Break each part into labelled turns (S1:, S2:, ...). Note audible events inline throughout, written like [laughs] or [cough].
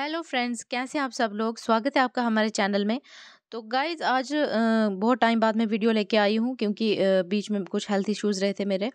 S1: Hello friends कैसे आप सब लोग स्वागत है आपका हमारे चैनल में तो गाइज आज बहुत टाइम बाद में वीडियो लेके आई हूँ क्योंकि बीच में कुछ हेल्थ इश्यूज़ रहे थे मेरे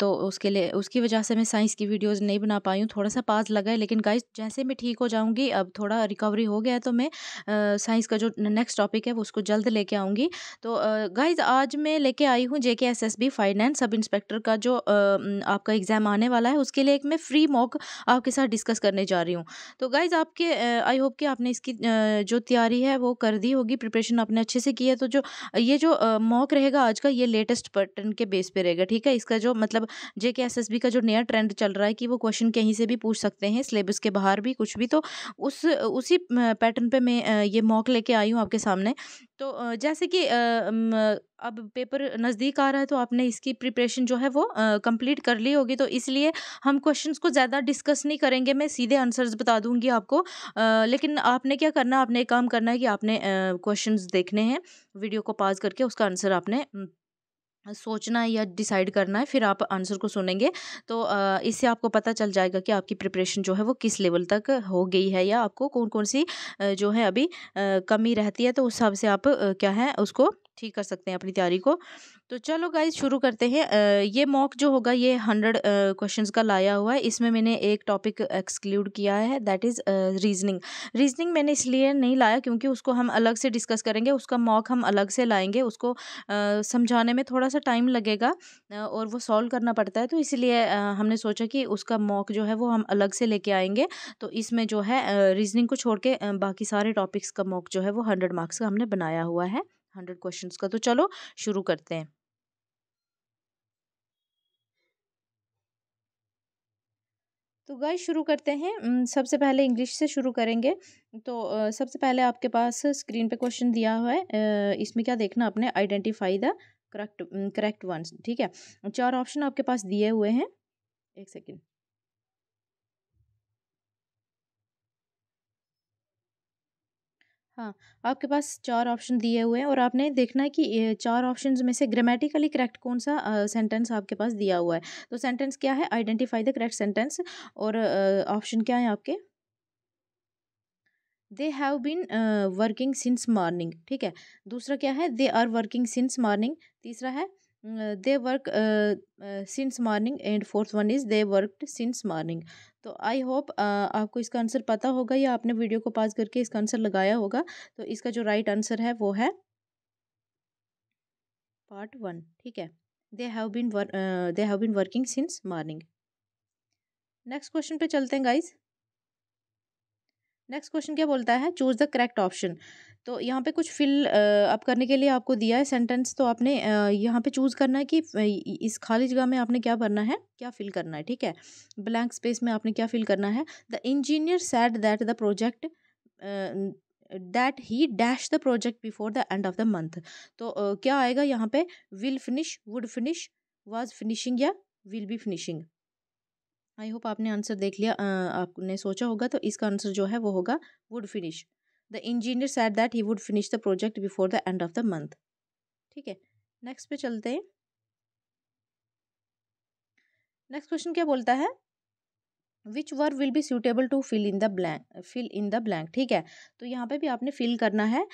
S1: तो उसके लिए उसकी वजह से मैं साइंस की वीडियोज़ नहीं बना पाई हूँ थोड़ा सा पास लगा है लेकिन गाइज जैसे मैं ठीक हो जाऊँगी अब थोड़ा रिकवरी हो गया है तो मैं साइंस का जो नेक्स्ट टॉपिक है वो उसको जल्द लेके आऊँगी तो गाइज आज मैं लेके आई हूँ J K S S B finance sub inspector का जो आपका एग्ज़ाम आने वाला है उसके लिए एक मैं फ्री मॉक आपके साथ डिस्कस करने जा रही हूँ तो गाइज़ आपके आई होप कि आपने इसकी जो तैयारी है वो कर दी होगी प्रिपेयर प्रिपरेशन आपने अच्छे से किया तो जो ये जो मॉक रहेगा आज का ये लेटेस्ट पैटर्न के बेस पे रहेगा ठीक है इसका जो मतलब जे के एस एस बी का जो नया ट्रेंड चल रहा है कि वो क्वेश्चन कहीं से भी पूछ सकते हैं सिलेबस के बाहर भी कुछ भी तो उस उसी पैटर्न पर मैं ये मॉक लेके आई हूँ आपके सामने तो जैसे कि अब पेपर नज़दीक आ रहा है तो आपने इसकी प्रिपरेशन जो है वो कंप्लीट कर ली होगी तो इसलिए हम क्वेश्चंस को ज़्यादा डिस्कस नहीं करेंगे मैं सीधे आंसर्स बता दूंगी आपको आ, लेकिन आपने क्या करना है आपने एक काम करना है कि आपने क्वेश्चंस देखने हैं वीडियो को पॉज करके उसका आंसर आपने सोचना है या डिसाइड करना है फिर आप आंसर को सुनेंगे तो इससे आपको पता चल जाएगा कि आपकी प्रिपरेशन जो है वो किस लेवल तक हो गई है या आपको कौन कौन सी जो है अभी कमी रहती है तो उस हिसाब से आप क्या है उसको ठीक कर सकते हैं अपनी तैयारी को तो चलो गाइज शुरू करते हैं ये मॉक जो होगा ये हंड्रेड क्वेश्चन का लाया हुआ है इसमें मैंने एक टॉपिक एक्सक्लूड किया है दैट इज़ रीजनिंग रीजनिंग मैंने इसलिए नहीं लाया क्योंकि उसको हम अलग से डिस्कस करेंगे उसका मॉक हम अलग से लाएंगे उसको समझाने में थोड़ा सा टाइम लगेगा और वो सॉल्व करना पड़ता है तो इसलिए हमने सोचा कि उसका मॉक जो है वो हम अलग से लेके आएंगे तो इसमें जो है रीजनिंग को छोड़ के बाकी सारे टॉपिक्स का मॉक जो है वो हंड्रेड मार्क्स का हमने बनाया हुआ है हंड्रेड क्वेश्चंस का तो चलो शुरू करते हैं तो गाय शुरू करते हैं सबसे पहले इंग्लिश से शुरू करेंगे तो सबसे पहले आपके पास स्क्रीन पे क्वेश्चन दिया हुआ है इसमें क्या देखना आपने identify the correct correct ones ठीक है चार ऑप्शन आपके पास दिए हुए हैं एक सेकेंड हाँ, आपके पास चार ऑप्शन दिए हुए हैं और आपने देखना है कि चार ऑप्शन ऑप्शंस में से ग्रामेटिकली करेक्ट कौन-सा सेंटेंस सेंटेंस आपके पास दिया हुआ है। तो सेंटेंस क्या है? आइडेंटिफाई द करेक्ट सेंटेंस और ऑप्शन ऑप्शन क्या हैं आपके? They have been working since morning ठीक है। दूसरा क्या है? They are working since morning तीसरा है they work since morning and fourth one is they worked since morning. तो आई होप आपको इसका आंसर पता होगा या आपने वीडियो को पास करके इसका आंसर लगाया होगा तो इसका जो राइट आंसर है वो है पार्ट वन ठीक है they have been they have been working since morning next question पे चलते हैं गाइज़ नेक्स्ट क्वेश्चन क्या बोलता है चूज़ द करेक्ट ऑप्शन तो यहाँ पे कुछ फिल अप करने के लिए आपको दिया है सेंटेंस तो आपने यहाँ पे चूज़ करना है कि इस खाली जगह में आपने क्या भरना है क्या फिल करना है ठीक है ब्लैंक स्पेस में आपने क्या फिल करना है the engineer said that the project that he dash the project before the end of the month तो uh, क्या आएगा यहाँ पे will finish would finish was finishing या will be finishing I hope आपने आंसर देख लिया आ, आपने सोचा होगा तो इसका आंसर जो है वो होगा would finish the engineer said that he would finish the project before the end of the month ठीक है नेक्स्ट पे चलते हैं नेक्स्ट क्वेश्चन क्या बोलता है which word will be suitable to fill in the blank fill in the blank ठीक है तो यहाँ पे भी आपने फिल करना है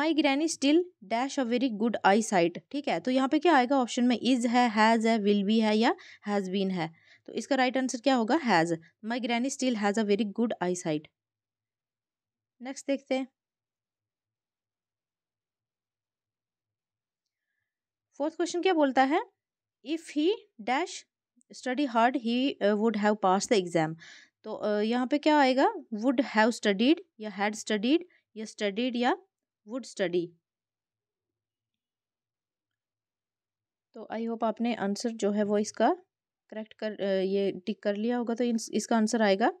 S1: my granny still dash a very good eyesight ठीक है तो यहाँ पे क्या आएगा ऑप्शन में इज है हैज़ है विल बी है या हैज़ बीन है तो इसका राइट आंसर क्या होगा has my granny still has a very good eyesight next देखते हैं फोर्थ क्वेश्चन क्या बोलता है if he dash study hard he would have pass the exam तो uh, यहाँ पे क्या आएगा वुड हैव स्टडीड या हैड स्टडीड या स्टडीड या वुड स्टडी तो आई होप आपने आंसर जो है वो इसका करेक्ट कर ये टिक कर लिया होगा तो इसका आंसर आएगा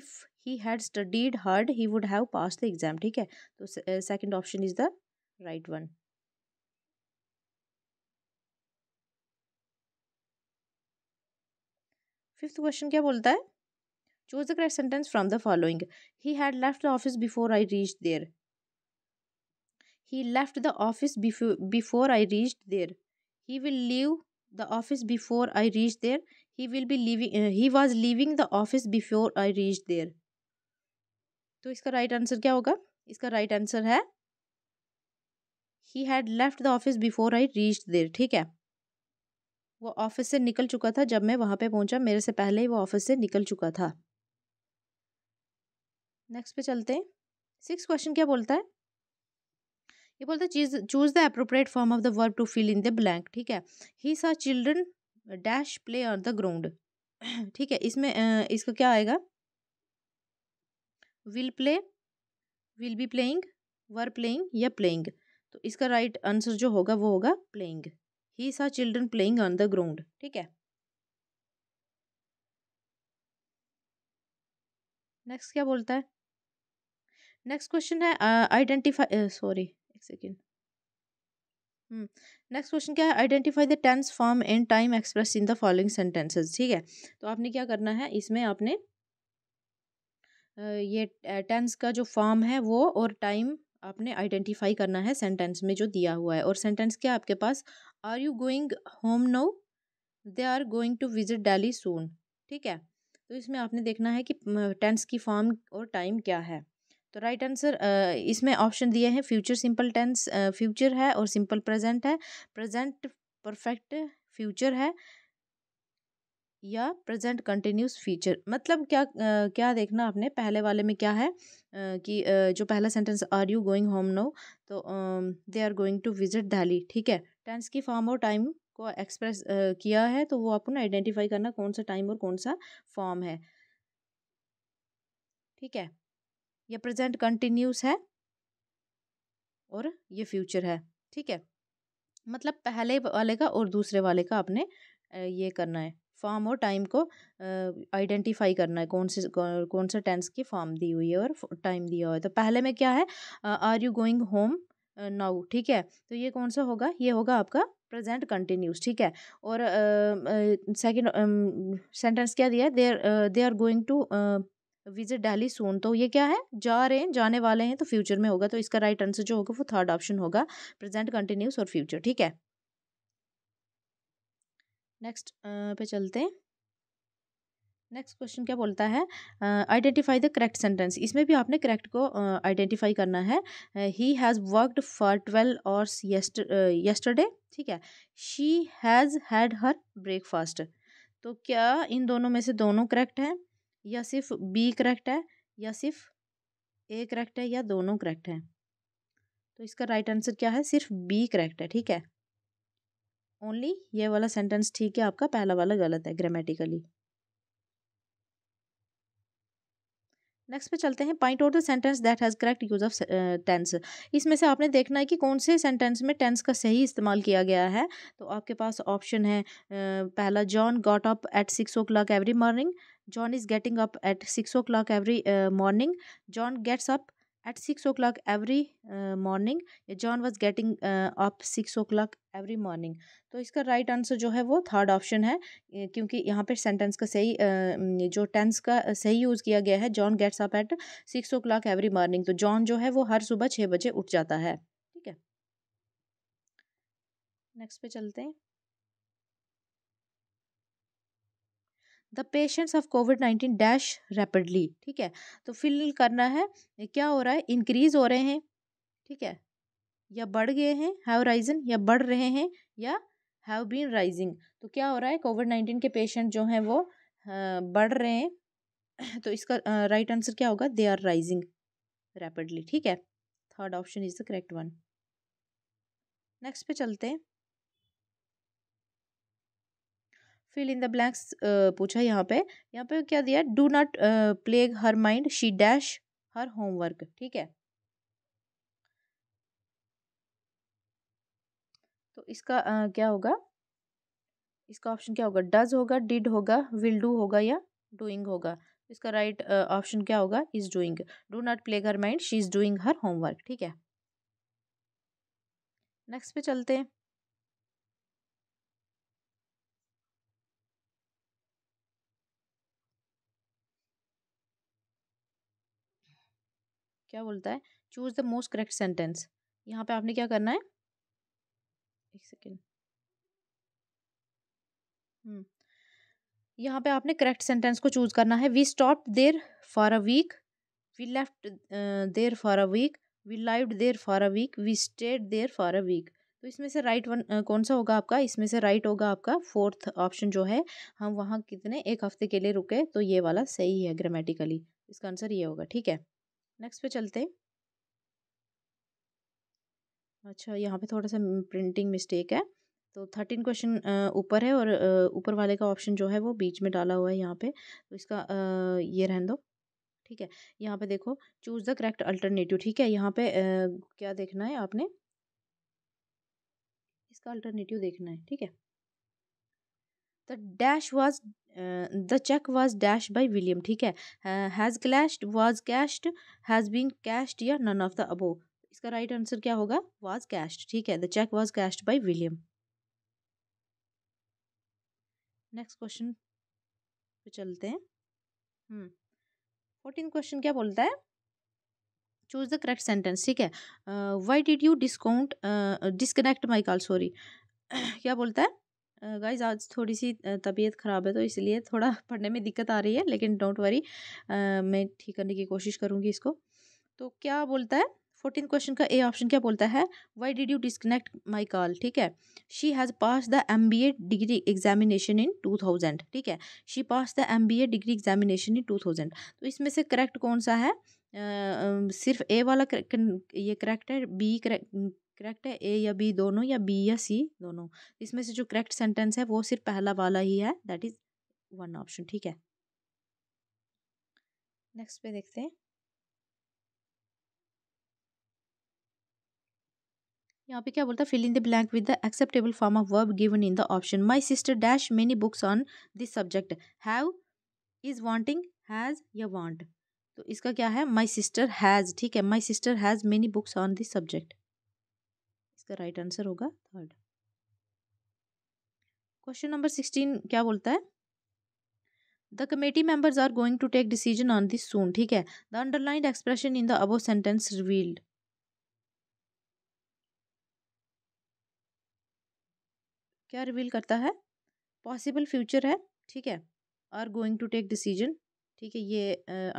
S1: if he had studied hard he would have pass the exam ठीक है तो second option is the right one fifth question क्या बोलता है choose the correct sentence from the following he had left the office before I reach there he left the office before I reach there he will leave the office before I reach there he will be leaving he was leaving the office before I reach there तो इसका right answer क्या होगा इसका right answer है he had left the office before I reach there ठीक है वो office से निकल चुका था जब मैं वहाँ पे पहुंचा मेरे से पहले ही वो ऑफिस से निकल चुका था नेक्स्ट पे चलते हैं सिक्स क्वेश्चन क्या बोलता है ये बोलते चीज choose the appropriate form of the verb to fill in the blank ठीक है he saw children dash play on the ground ठीक है इसमें इसका क्या आएगा will play will be playing were playing या प्लेइंग तो इसका राइट right आंसर जो होगा वो होगा playing he saw children playing on the ground ठीक है नेक्स्ट क्या बोलता है नेक्स्ट क्वेश्चन है identify sorry second next question क्या है identify the tense form and time express in the following sentences ठीक है तो आपने क्या करना है इसमें आपने ये टेंस का जो फॉर्म है वो और टाइम आपने आइडेंटिफाई करना है सेंटेंस में जो दिया हुआ है और सेंटेंस क्या आपके पास are you going home now they are going to visit Delhi soon ठीक है तो इसमें आपने देखना है कि टेंस की फॉर्म और टाइम क्या है तो राइट आंसर इसमें ऑप्शन दिए हैं फ्यूचर सिंपल टेंस फ्यूचर है और सिंपल प्रेजेंट है प्रेजेंट परफेक्ट फ्यूचर है या प्रेजेंट कंटिन्यूस फ्यूचर मतलब क्या क्या देखना आपने पहले वाले में क्या है कि जो पहला sentence are you going home now तो they are going to visit Delhi ठीक है टेंस की फॉर्म और टाइम को एक्सप्रेस किया है तो वो आपको ना आइडेंटिफाई करना कौन सा टाइम और कौन सा फॉर्म है ठीक है ये प्रेजेंट कंटिन्यूस है और ये फ्यूचर है ठीक है मतलब पहले वाले का और दूसरे वाले का आपने ये करना है फॉर्म और टाइम को आइडेंटिफाई करना है कौन से कौन से टेंस की फॉर्म दी हुई है और टाइम दिया हुआ है तो पहले में क्या है are you going home now ठीक है तो ये कौन सा होगा ये होगा आपका प्रेजेंट कंटिन्यूस ठीक है और सेकंड uh, सेंटेंस uh, क्या दिया है there they are going to visit Delhi soon तो ये क्या है जा रहे हैं जाने वाले हैं तो फ्यूचर में होगा तो इसका राइट आंसर जो होगा वो थर्ड ऑप्शन होगा प्रेजेंट कंटिन्यूस और फ्यूचर ठीक है नेक्स्ट पे चलते हैं नेक्स्ट क्वेश्चन क्या बोलता है आइडेंटिफाई द करेक्ट सेंटेंस इसमें भी आपने करेक्ट को आइडेंटिफाई uh, करना है he has worked for twelve hours yesterday ठीक है she has had her breakfast तो क्या इन दोनों में से दोनों करेक्ट हैं या सिर्फ बी करेक्ट है या सिर्फ ए करेक्ट है या दोनों करेक्ट हैं तो इसका राइट right आंसर क्या है सिर्फ बी करेक्ट है ठीक है ओनली ये वाला सेंटेंस ठीक है आपका पहला वाला गलत है ग्रामेटिकली नेक्स्ट पे चलते हैं point out the sentence that has correct use of tense इसमें से आपने देखना है कि कौन से सेंटेंस में टेंस का सही इस्तेमाल किया गया है तो आपके पास ऑप्शन है uh, पहला John got up at six o'clock every morning John is getting up at six o'clock every morning John gets up at six o'clock every morning John was getting uh, up 6 o'clock every morning. तो इसका right right answer जो है वो third option है क्योंकि यहाँ पर sentence का सही जो टेंस का सही यूज़ किया गया है John gets up at six o'clock every morning तो जॉन जो है वो हर सुबह छः बजे उठ जाता है ठीक है नेक्स्ट पे चलते हैं the patients of Covid nineteen dash rapidly ठीक है तो फिल करना है क्या हो रहा है इंक्रीज हो रहे हैं ठीक है या बढ़ गए हैं हैव राइजन या बढ़ रहे हैं या हैव बीन राइजिंग तो क्या हो रहा है कोविड नाइन्टीन के पेशेंट जो हैं वो बढ़ रहे हैं तो इसका राइट आंसर क्या होगा दे आर राइजिंग रैपिडली ठीक है third option is the correct one next पे चलते हैं फिल इन द ब्लैंक्स पूछा यहाँ पे यहाँ पे क्या दिया do not plague her mind she dash her homework ठीक है तो इसका uh, क्या होगा इसका ऑप्शन क्या होगा डज होगा डिड होगा विल डू होगा या डूइंग होगा इसका राइट ऑप्शन uh, क्या होगा is doing do not plague her mind she is doing her homework ठीक है नेक्स्ट पे चलते हैं क्या बोलता है choose the most correct sentence यहाँ पे आपने क्या करना है एक सेकेंड हम्म. यहाँ पे आपने करेक्ट सेंटेंस को चूज़ करना है we stop there for a week we left there for a week we live there for a week we stayed there for a week तो इसमें से राइट वन uh, कौन सा होगा आपका इसमें से राइट होगा आपका फोर्थ ऑप्शन जो है हम वहाँ कितने एक हफ्ते के लिए रुके तो ये वाला सही है ग्रामेटिकली इसका आंसर ये होगा ठीक है नेक्स्ट पे चलते हैं अच्छा यहाँ पे थोड़ा सा प्रिंटिंग मिस्टेक है तो थर्टीन क्वेश्चन ऊपर है और ऊपर वाले का ऑप्शन जो है वो बीच में डाला हुआ है यहाँ पे तो इसका आ, ये रहने दो ठीक है यहाँ पे देखो चूज़ द करेक्ट अल्टरनेटिव ठीक है यहाँ पे आ, क्या देखना है आपने इसका अल्टरनेटिव देखना है ठीक है the dash was the cheque was dash by William ठीक है has clashed was cashed has been cashed या नन ऑफ द अबो इसका राइट आंसर क्या होगा वाज कैश्ड ठीक है the cheque was cashed by William next question पे चलते हैं हम्म, फोर्टीन क्वेश्चन क्या बोलता है चूज द करेक्ट सेंटेंस ठीक है why did you discount disconnect my call sorry क्या बोलता है गाइज आज थोड़ी सी तबीयत ख़राब है तो इसलिए थोड़ा [laughs] पढ़ने में दिक्कत आ रही है लेकिन डोंट वरी मैं ठीक करने की कोशिश करूँगी इसको तो क्या बोलता है फोर्टीन क्वेश्चन का ए ऑप्शन क्या बोलता है why did you disconnect my call ठीक है she has pass the M B A degree examination in two thousand ठीक है she pass the M B A degree examination in two thousand तो इसमें से करेक्ट कौन सा है Uh, uh, सिर्फ ए वाला ये करेक्ट है बी करेक्ट है ए या बी दोनों या बी या सी दोनों इसमें से जो करेक्ट सेंटेंस है वो सिर्फ पहला वाला ही है दैट इज वन ऑप्शन ठीक है नेक्स्ट पे देखते हैं यहाँ पे क्या बोलता है fill in the blank with the acceptable form of verb given in the option my sister dash many books on this subject have is wanting has या वांट तो इसका क्या है माई सिस्टर हैज़ ठीक है my sister has many books on this subject इसका right answer होगा third question number sixteen क्या बोलता है the committee members are going to take decision on this सून ठीक है the underlined expression in the above sentence revealed क्या reveal करता है पॉसिबल फ्यूचर है ठीक है are going to take decision ठीक है ये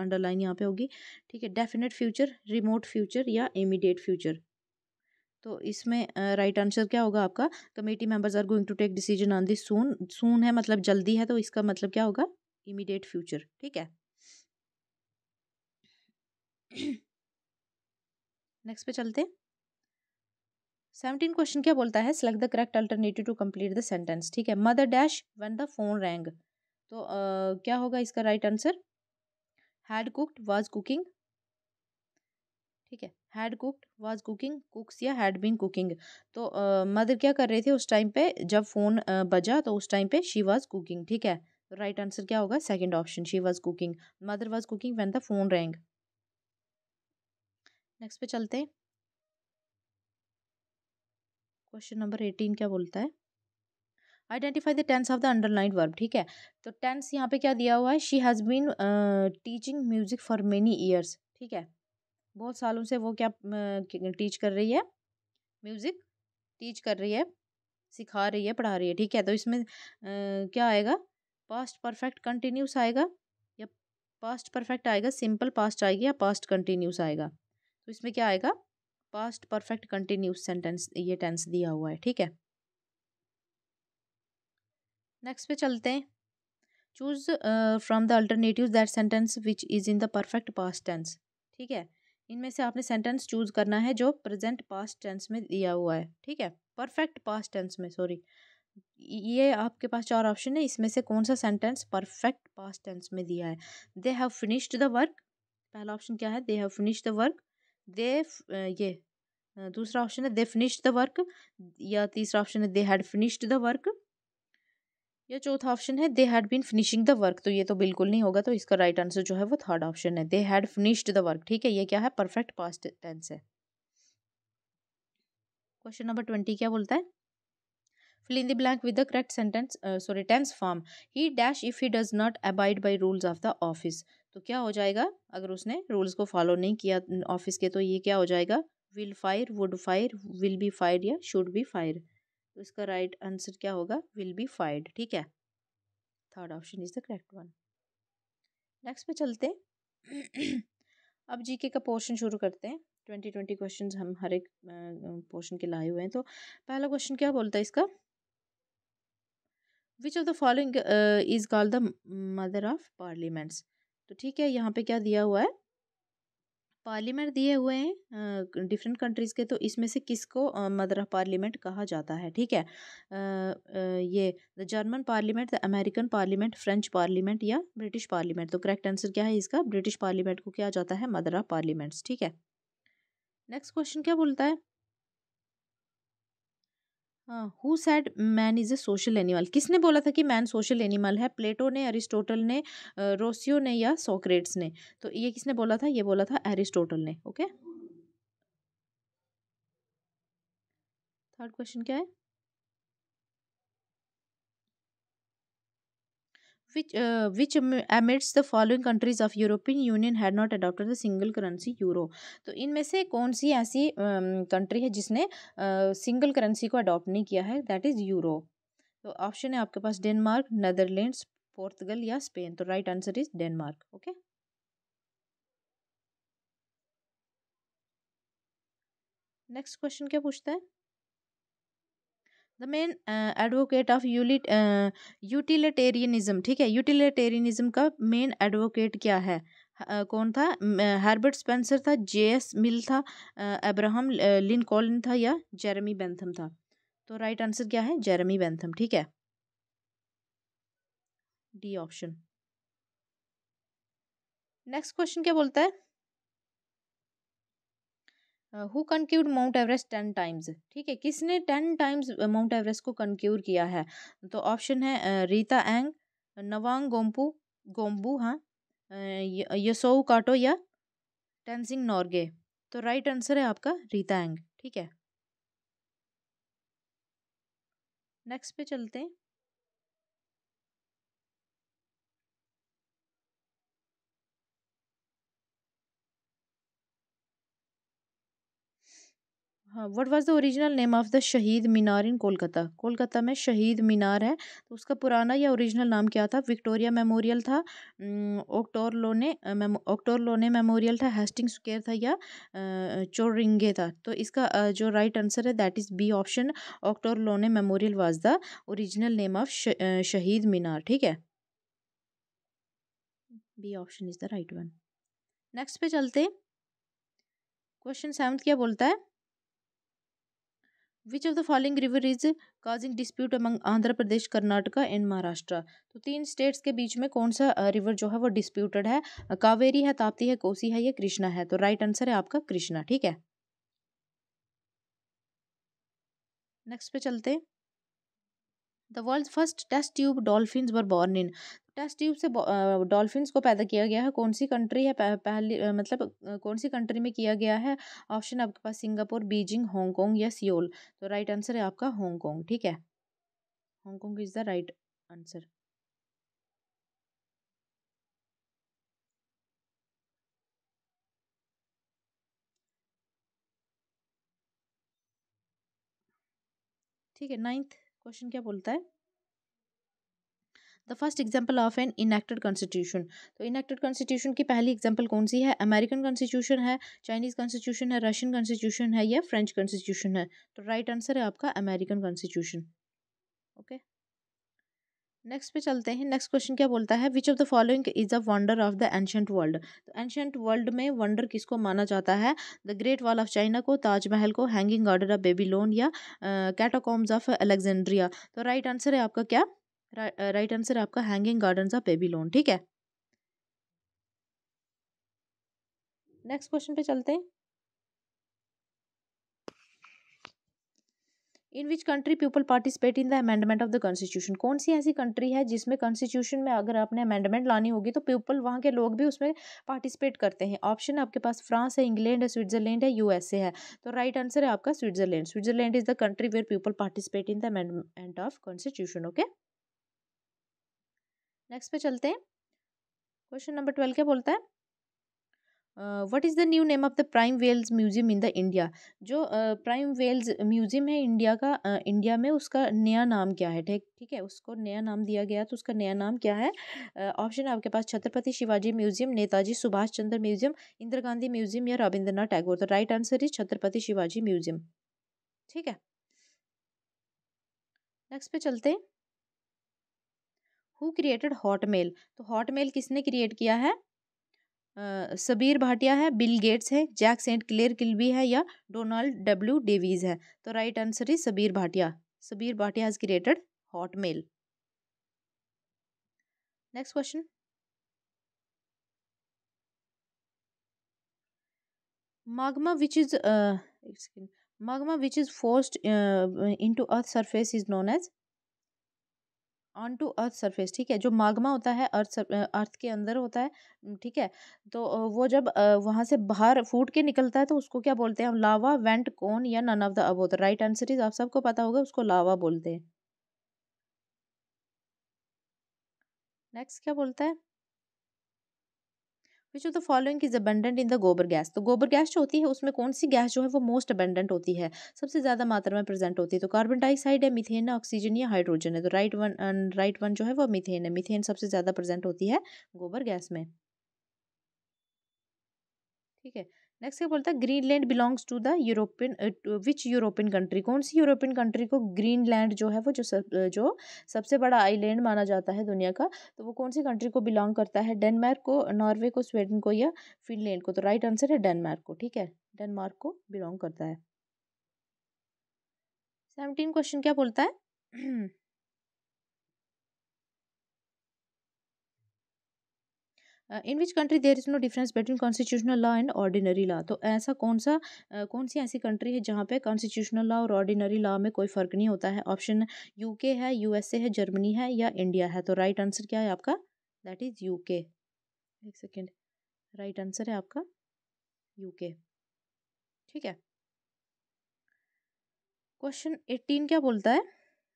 S1: अंडरलाइन यहाँ पे होगी ठीक है डेफिनेट फ्यूचर रिमोट फ्यूचर या इमीडिएट फ्यूचर तो इसमें राइट आंसर क्या होगा आपका committee members are going to take decision on this soon soon है मतलब जल्दी है तो इसका मतलब क्या होगा इमीडिएट फ्यूचर ठीक है नेक्स्ट पे चलते सेवनटीन क्वेश्चन क्या बोलता है select the correct alternative to complete the sentence ठीक है mother dash when the phone rang तो uh, क्या होगा इसका right answer had cooked was cooking ठीक है had cooked was cooking cooks या हैड बीन कुकिंग तो मदर क्या कर रहे थे उस टाइम पे जब फ़ोन बजा तो उस टाइम पे शी वाज कुकिंग ठीक है तो राइट आंसर क्या होगा second option she was cooking mother was cooking when the phone rang next पे चलते हैं क्वेश्चन नंबर एटीन क्या बोलता है identify the tense of the underlined verb ठीक है तो टेंस यहाँ पे क्या दिया हुआ है she has been teaching music for many years ठीक है बहुत सालों से वो क्या टीच कर रही है म्यूज़िक टीच कर रही है सिखा रही है पढ़ा रही है ठीक है तो इसमें आ, क्या आएगा पास्ट परफेक्ट कंटिन्यूस आएगा या पास्ट परफेक्ट आएगा सिंपल पास्ट आएगी या पास्ट कंटिन्यूस आएगा तो इसमें क्या आएगा पास्ट परफेक्ट कंटिन्यूस सेंटेंस ये टेंस दिया हुआ है ठीक है नेक्स्ट पे चलते हैं choose from the alternative that sentence which is in the perfect past tense ठीक है इनमें से आपने सेंटेंस चूज़ करना है जो प्रेजेंट पास्ट टेंस में दिया हुआ है ठीक है परफेक्ट पास्ट टेंस में सॉरी ये आपके पास चार ऑप्शन है इसमें से कौन सा सेंटेंस परफेक्ट पास्ट टेंस में दिया है they have finished the work पहला ऑप्शन क्या है they have finished the work they ये दूसरा ऑप्शन है दे फिनिश्ड द वर्क या तीसरा ऑप्शन है they had finished the work या चौथा ऑप्शन है they had been finishing the work तो ये तो बिल्कुल नहीं होगा तो इसका राइट right आंसर जो है वो थर्ड ऑप्शन है they had finished the work ठीक है ये क्या है परफेक्ट पास्ट टेंस है क्वेश्चन नंबर ट्वेंटी क्या बोलता है fill in the blank with the correct sentence sorry tense form he dash if he does not abide by rules of the office तो क्या हो जाएगा अगर उसने रूल्स को फॉलो नहीं किया ऑफिस के तो ये क्या हो जाएगा will fire would fire will be fire या शुड बी फायर तो इसका राइट आंसर क्या होगा विल बी फाइड ठीक है third option is the correct one next पे चलते हैं अब जीके का पोर्शन शुरू करते हैं ट्वेंटी ट्वेंटी क्वेश्चन हम हर एक पोर्शन के लाए हुए हैं तो पहला क्वेश्चन क्या बोलता है इसका which of the following is called the mother of parliaments तो ठीक है यहाँ पे क्या दिया हुआ है पार्लियामेंट दिए हुए हैं डिफरेंट कंट्रीज़ के तो इसमें से किसको मदर ऑफ पार्लियामेंट कहा जाता है ठीक है ये the German parliament the American parliament French parliament या ब्रिटिश पार्लियामेंट तो करेक्ट आंसर क्या है इसका ब्रिटिश पार्लियामेंट को क्या जाता है मदर ऑफ पार्लियामेंट्स ठीक है नेक्स्ट क्वेश्चन क्या बोलता है who said man is a social animal किसने बोला था कि मैन सोशल एनिमल है प्लेटो ने अरिस्टोटल ने रोसियो ने या सोक्रेट्स ने तो ये किसने बोला था ये बोला था एरिस्टोटल ने ओके थर्ड क्वेश्चन क्या है which uh, which amidst the following countries of European Union had not adopted the single currency तो इनमें से कौन सी ऐसी कंट्री um, uh, है जिसने सिंगल uh, करेंसी को अडॉप्ट नहीं किया है दैट इज़ यूरो तो ऑप्शन है आपके पास डेनमार्क नदरलैंड पोर्तगल या स्पेन तो right answer is Denmark okay next question क्या पूछता है द मेन एडवोकेट ऑफ यूलिट यूटिलिटेरियनिज्म ठीक है यूटिलिटेरियनिज्म का मेन एडवोकेट क्या है Uh, कौन था हर्बर्ट uh, स्पेंसर था जे एस मिल था अब्राहम कॉलिन था या जेरेमी बेंथम था तो राइट right आंसर क्या है जेरेमी बेंथम ठीक है डी ऑप्शन नेक्स्ट क्वेश्चन क्या बोलता है who conquered Mount Everest ten times ठीक है किसने टेन टाइम्स माउंट एवरेस्ट को कंक्यूर किया है तो ऑप्शन है रीता एंग नवांग गोम्पू गोम्बू हाँ यसो काटो या टेंसिंग नॉर्गे तो राइट आंसर है आपका रीता एंग ठीक है नेक्स्ट पे चलते हैं हाँ what was the original name of the Shaheed Minar इन कोलकाता कोलकाता में शहीद मीनार है तो उसका पुराना या ओरिजिनल नाम क्या था विक्टोरिया मेमोरियल था ओक्टोरलोने ओक्टोरलोने मेमोरियल था हेस्टिंग स्क्वेयर था या चोरिंगे था तो इसका जो राइट आंसर है that is B option Ochterlony Memorial was the original name of Shaheed Minar ठीक है B option is the right one next पे चलते क्वेश्चन सेवन्थ क्या बोलता है which of the following river is causing dispute among Andhra Pradesh Karnataka and Maharashtra तो तीन स्टेट्स के बीच में कौन सा रिवर जो है वो डिस्प्यूटेड है कावेरी है ताप्ती है कोसी है या कृष्णा है तो राइट आंसर है आपका कृष्णा ठीक है नेक्स्ट पे चलते the world first test tube dolphin were born in test tube से डॉल्फिन्स को पैदा किया गया है कौन सी कंट्री है पहली मतलब कौन सी कंट्री में किया गया है ऑप्शन आपके पास सिंगापुर बीजिंग हांगकॉन्ग या सियोल तो राइट आंसर है आपका हांगकॉन्ग ठीक है Hong Kong is the right answer ठीक है नाइन्थ क्वेश्चन क्या बोलता है the first example of an enacted constitution तो इनेक्टेड कॉन्स्टिट्यूशन की पहली एग्जाम्पल कौन सी है अमेरिकन कॉन्स्टिट्यूशन है चाइनीज़ कॉन्स्टिट्यूशन है रशियन कॉन्स्टिट्यूशन है या फ्रेंच कॉन्स्टिट्यूशन है तो राइट right आंसर है आपका अमेरिकन कॉन्स्टिट्यूशन ओके नेक्स्ट पे चलते हैं नेक्स्ट क्वेश्चन क्या बोलता है which of the following is a wonder of the ancient world तो एंशंट वर्ल्ड में वंडर किसको माना जाता है the great wall of China को ताजमहल को हैंगिंग गार्डन ऑफ बेबीलोन या कैटाकॉम्स ऑफ अलेक्जेंड्रिया तो राइट right आंसर है आपका क्या राइट आंसर आपका हैंगिंग गार्डन ऑफ बेबीलोन ठीक है नेक्स्ट क्वेश्चन पे चलते हैं in which country people participate in the amendment of the constitution कौन सी ऐसी कंट्री है जिसमें कॉन्स्टिट्यूशन में अगर आपने अमेंडमेंट लानी होगी तो पीपल वहाँ के लोग भी उसमें पार्टिसिपेट करते हैं ऑप्शन आपके पास फ्रांस है इंग्लैंड है स्विट्जरलैंड है यूएसए है तो राइट right आंसर है आपका Switzerland Switzerland is the country where people participate in the amendment of constitution okay next पे चलते हैं क्वेश्चन नंबर ट्वेल्व क्या बोलता है what is the new name of the prime Wales museum in the India जो prime Wales museum है India का uh, India में उसका नया नाम क्या है ठीक ठीक है उसको नया नाम दिया गया तो उसका नया नाम क्या है ऑप्शन uh, आपके पास Chhatrapati Shivaji museum Netaji Subhash Chandra museum Indira Gandhi museum या रविंद्रनाथ टैगोर तो right answer is Chhatrapati Shivaji museum ठीक है नेक्स्ट पे चलते हैं हु क्रिएटेड हॉटमेल तो हॉटमेल किसने क्रिएट किया है सबीर भाटिया है बिल गेट्स है जैक सेंट क्लेयर किल्बी है या डोनाल्ड डब्ल्यू डेवीज है तो right answer is Sabeer Bhatia Sabeer Bhatia has created Hotmail next question मागमा which is magma which is forced forced uh, into earth surface is on to earth surface ठीक है जो मागमा होता है अर्थ अर्थ के अंदर होता है ठीक है तो वो जब वहाँ से बाहर फूट के निकलता है तो उसको क्या बोलते हैं हम लावा वेंट कोन या नन ऑफ द अब होता राइट आंसर इज आप सबको पता होगा उसको लावा बोलते हैं नेक्स्ट क्या बोलता है which of the following is abundant in the gobar gas तो गोबर गैस जो होती है उसमें कौन सी गैस जो है वो मोस्ट अबेंडेंट होती है सबसे ज़्यादा मात्रा में प्रेजेंट होती है तो कार्बन डाइऑक्साइड है मिथेन है ऑक्सीजन या हाइड्रोजन है तो राइट वन राइट वन जो है वो मिथेन है मिथेन सबसे ज़्यादा प्रेजेंट होती है गोबर गैस में ठीक है नेक्स्ट क्या बोलता है Greenland belongs to the European which European country कौन सी यूरोपियन कंट्री को ग्रीन लैंड जो है वो जो सब uh, जो सबसे बड़ा आईलैंड माना जाता है दुनिया का तो वो कौन सी कंट्री को बिलोंग करता है डेनमार्क को नॉर्वे को स्वीडन को या फिनलैंड को तो राइट आंसर है डेनमार्क को ठीक है डेनमार्क को बिलोंग करता है सेवनटीन क्वेश्चन क्या बोलता है [clears throat] in which country there is no difference between constitutional law and ordinary law तो ऐसा कौन सा uh, कौन सी ऐसी कंट्री है जहाँ पे कॉन्स्टिट्यूशनल लॉ और ऑर्डिनरी लॉ में कोई फ़र्क नहीं होता है ऑप्शन यूके है यूएसए है जर्मनी है या इंडिया है तो राइट right आंसर क्या है आपका दैट इज़ यू के एक सेकेंड राइट आंसर है आपका यूके ठीक है क्वेश्चन एट्टीन क्या बोलता है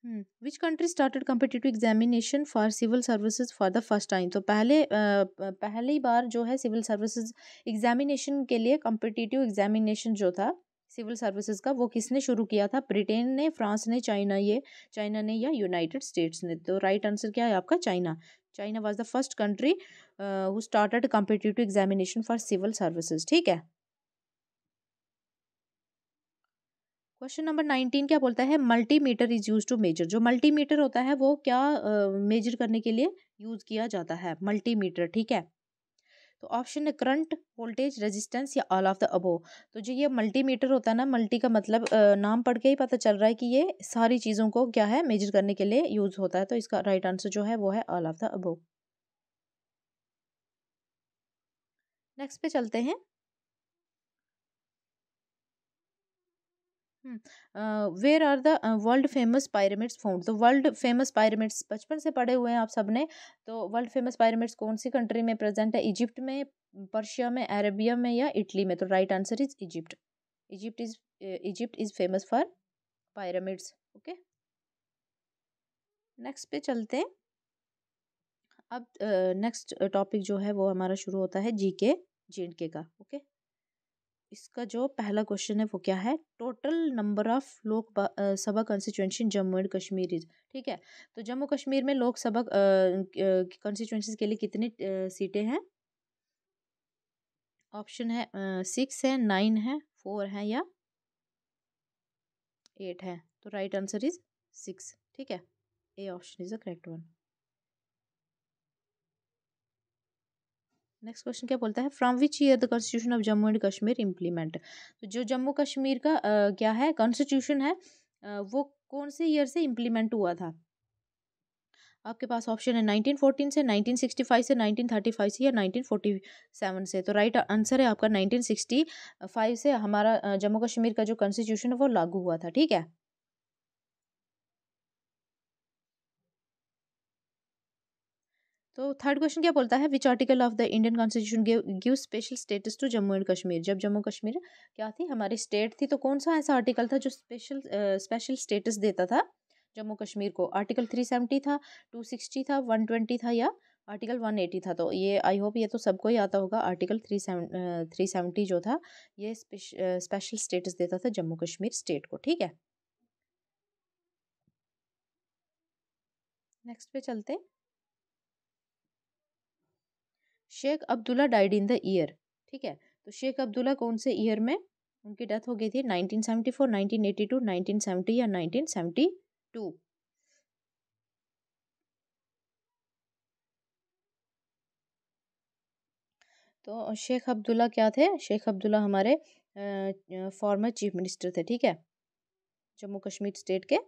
S1: which country started competitive examination for civil services for the first time तो पहले पहली बार जो है सिविल सर्विसेज एग्जामिनेशन के लिए कम्पिटेटिव एग्जामिनेशन जो था सिविल सर्विसेज का वो किसने शुरू किया था ब्रिटेन ने फ्रांस ने चाइना ये चाइना ने या यूनाइटेड स्टेट्स ने तो राइट आंसर क्या है आपका China China was the first country who started competitive examination for civil services ठीक है क्वेश्चन नंबर नाइनटीन क्या बोलता है multimeter is use to measure जो मल्टीमीटर होता है वो क्या मेजर uh, करने के लिए यूज़ किया जाता है मल्टीमीटर ठीक है तो ऑप्शन है करंट वोल्टेज रेजिस्टेंस या ऑल ऑफ द अबो तो जो ये मल्टीमीटर होता है ना मल्टी का मतलब uh, नाम पढ़ के ही पता चल रहा है कि ये सारी चीज़ों को क्या है मेजर करने के लिए यूज़ होता है तो इसका राइट right आंसर जो है वो है all of the above next पे चलते हैं where are the world famous pyramids found तो वर्ल्ड फेमस पायरमिड्स बचपन से पढ़े हुए हैं आप सबने तो वर्ल्ड फेमस पायरमिड्स कौन सी कंट्री में प्रेजेंट है इजिप्ट में पर्शिया में अरेबिया में या इटली में तो right answer is Egypt Egypt is Egypt is famous for pyramids okay next पे चलते हैं अब नेक्स्ट uh, टॉपिक जो है वो हमारा शुरू होता है जीके के का ओके इसका जो पहला क्वेश्चन है वो क्या है total number of Lok Sabha constituency Jammu and Kashmir is ठीक है तो जम्मू कश्मीर में लोकसभा कॉन्स्टिट्यूंसीज के लिए कितनी सीटें हैं ऑप्शन है सिक्स है नाइन है फोर है या एट है तो राइट आंसर इज सिक्स ठीक है ए option is the correct one next question क्या बोलता है from which year the constitution of Jammu and Kashmir implement तो जो जम्मू कश्मीर का आ, क्या है कॉन्स्टिट्यूशन है आ, वो कौन से ईयर से इम्प्लीमेंट हुआ था आपके पास ऑप्शन है 1914 से 1965 से 1935 से या 1947 से तो राइट आंसर है आपका 1965 से हमारा जम्मू कश्मीर का जो कॉन्स्टिट्यूशन है वो लागू हुआ था ठीक है तो थर्ड क्वेश्चन क्या बोलता है which article of the Indian constitution give special status to Jammu and Kashmir जब जम्मू कश्मीर क्या थी हमारी स्टेट थी तो कौन सा ऐसा आर्टिकल था जो स्पेशल स्पेशल स्टेटस देता था जम्मू कश्मीर को आर्टिकल थ्री सेवेंटी था टू सिक्सटी था वन ट्वेंटी था या आर्टिकल वन एटी था तो ये आई होप ये तो सबको ही आता होगा article three seven three seventy जो था ये स्पेशल स्टेटस देता था जम्मू कश्मीर स्टेट को ठीक है नेक्स्ट पे चलते हैं Sheikh Abdullah died in the year ठीक है तो शेख अब्दुल्ला कौन से ईयर में उनकी डेथ हो गई थी 1974, 1982, 1970 या 1972 तो शेख अब्दुल्ला क्या थे शेख अब्दुल्ला हमारे फॉर्मर चीफ मिनिस्टर थे ठीक है जम्मू कश्मीर स्टेट के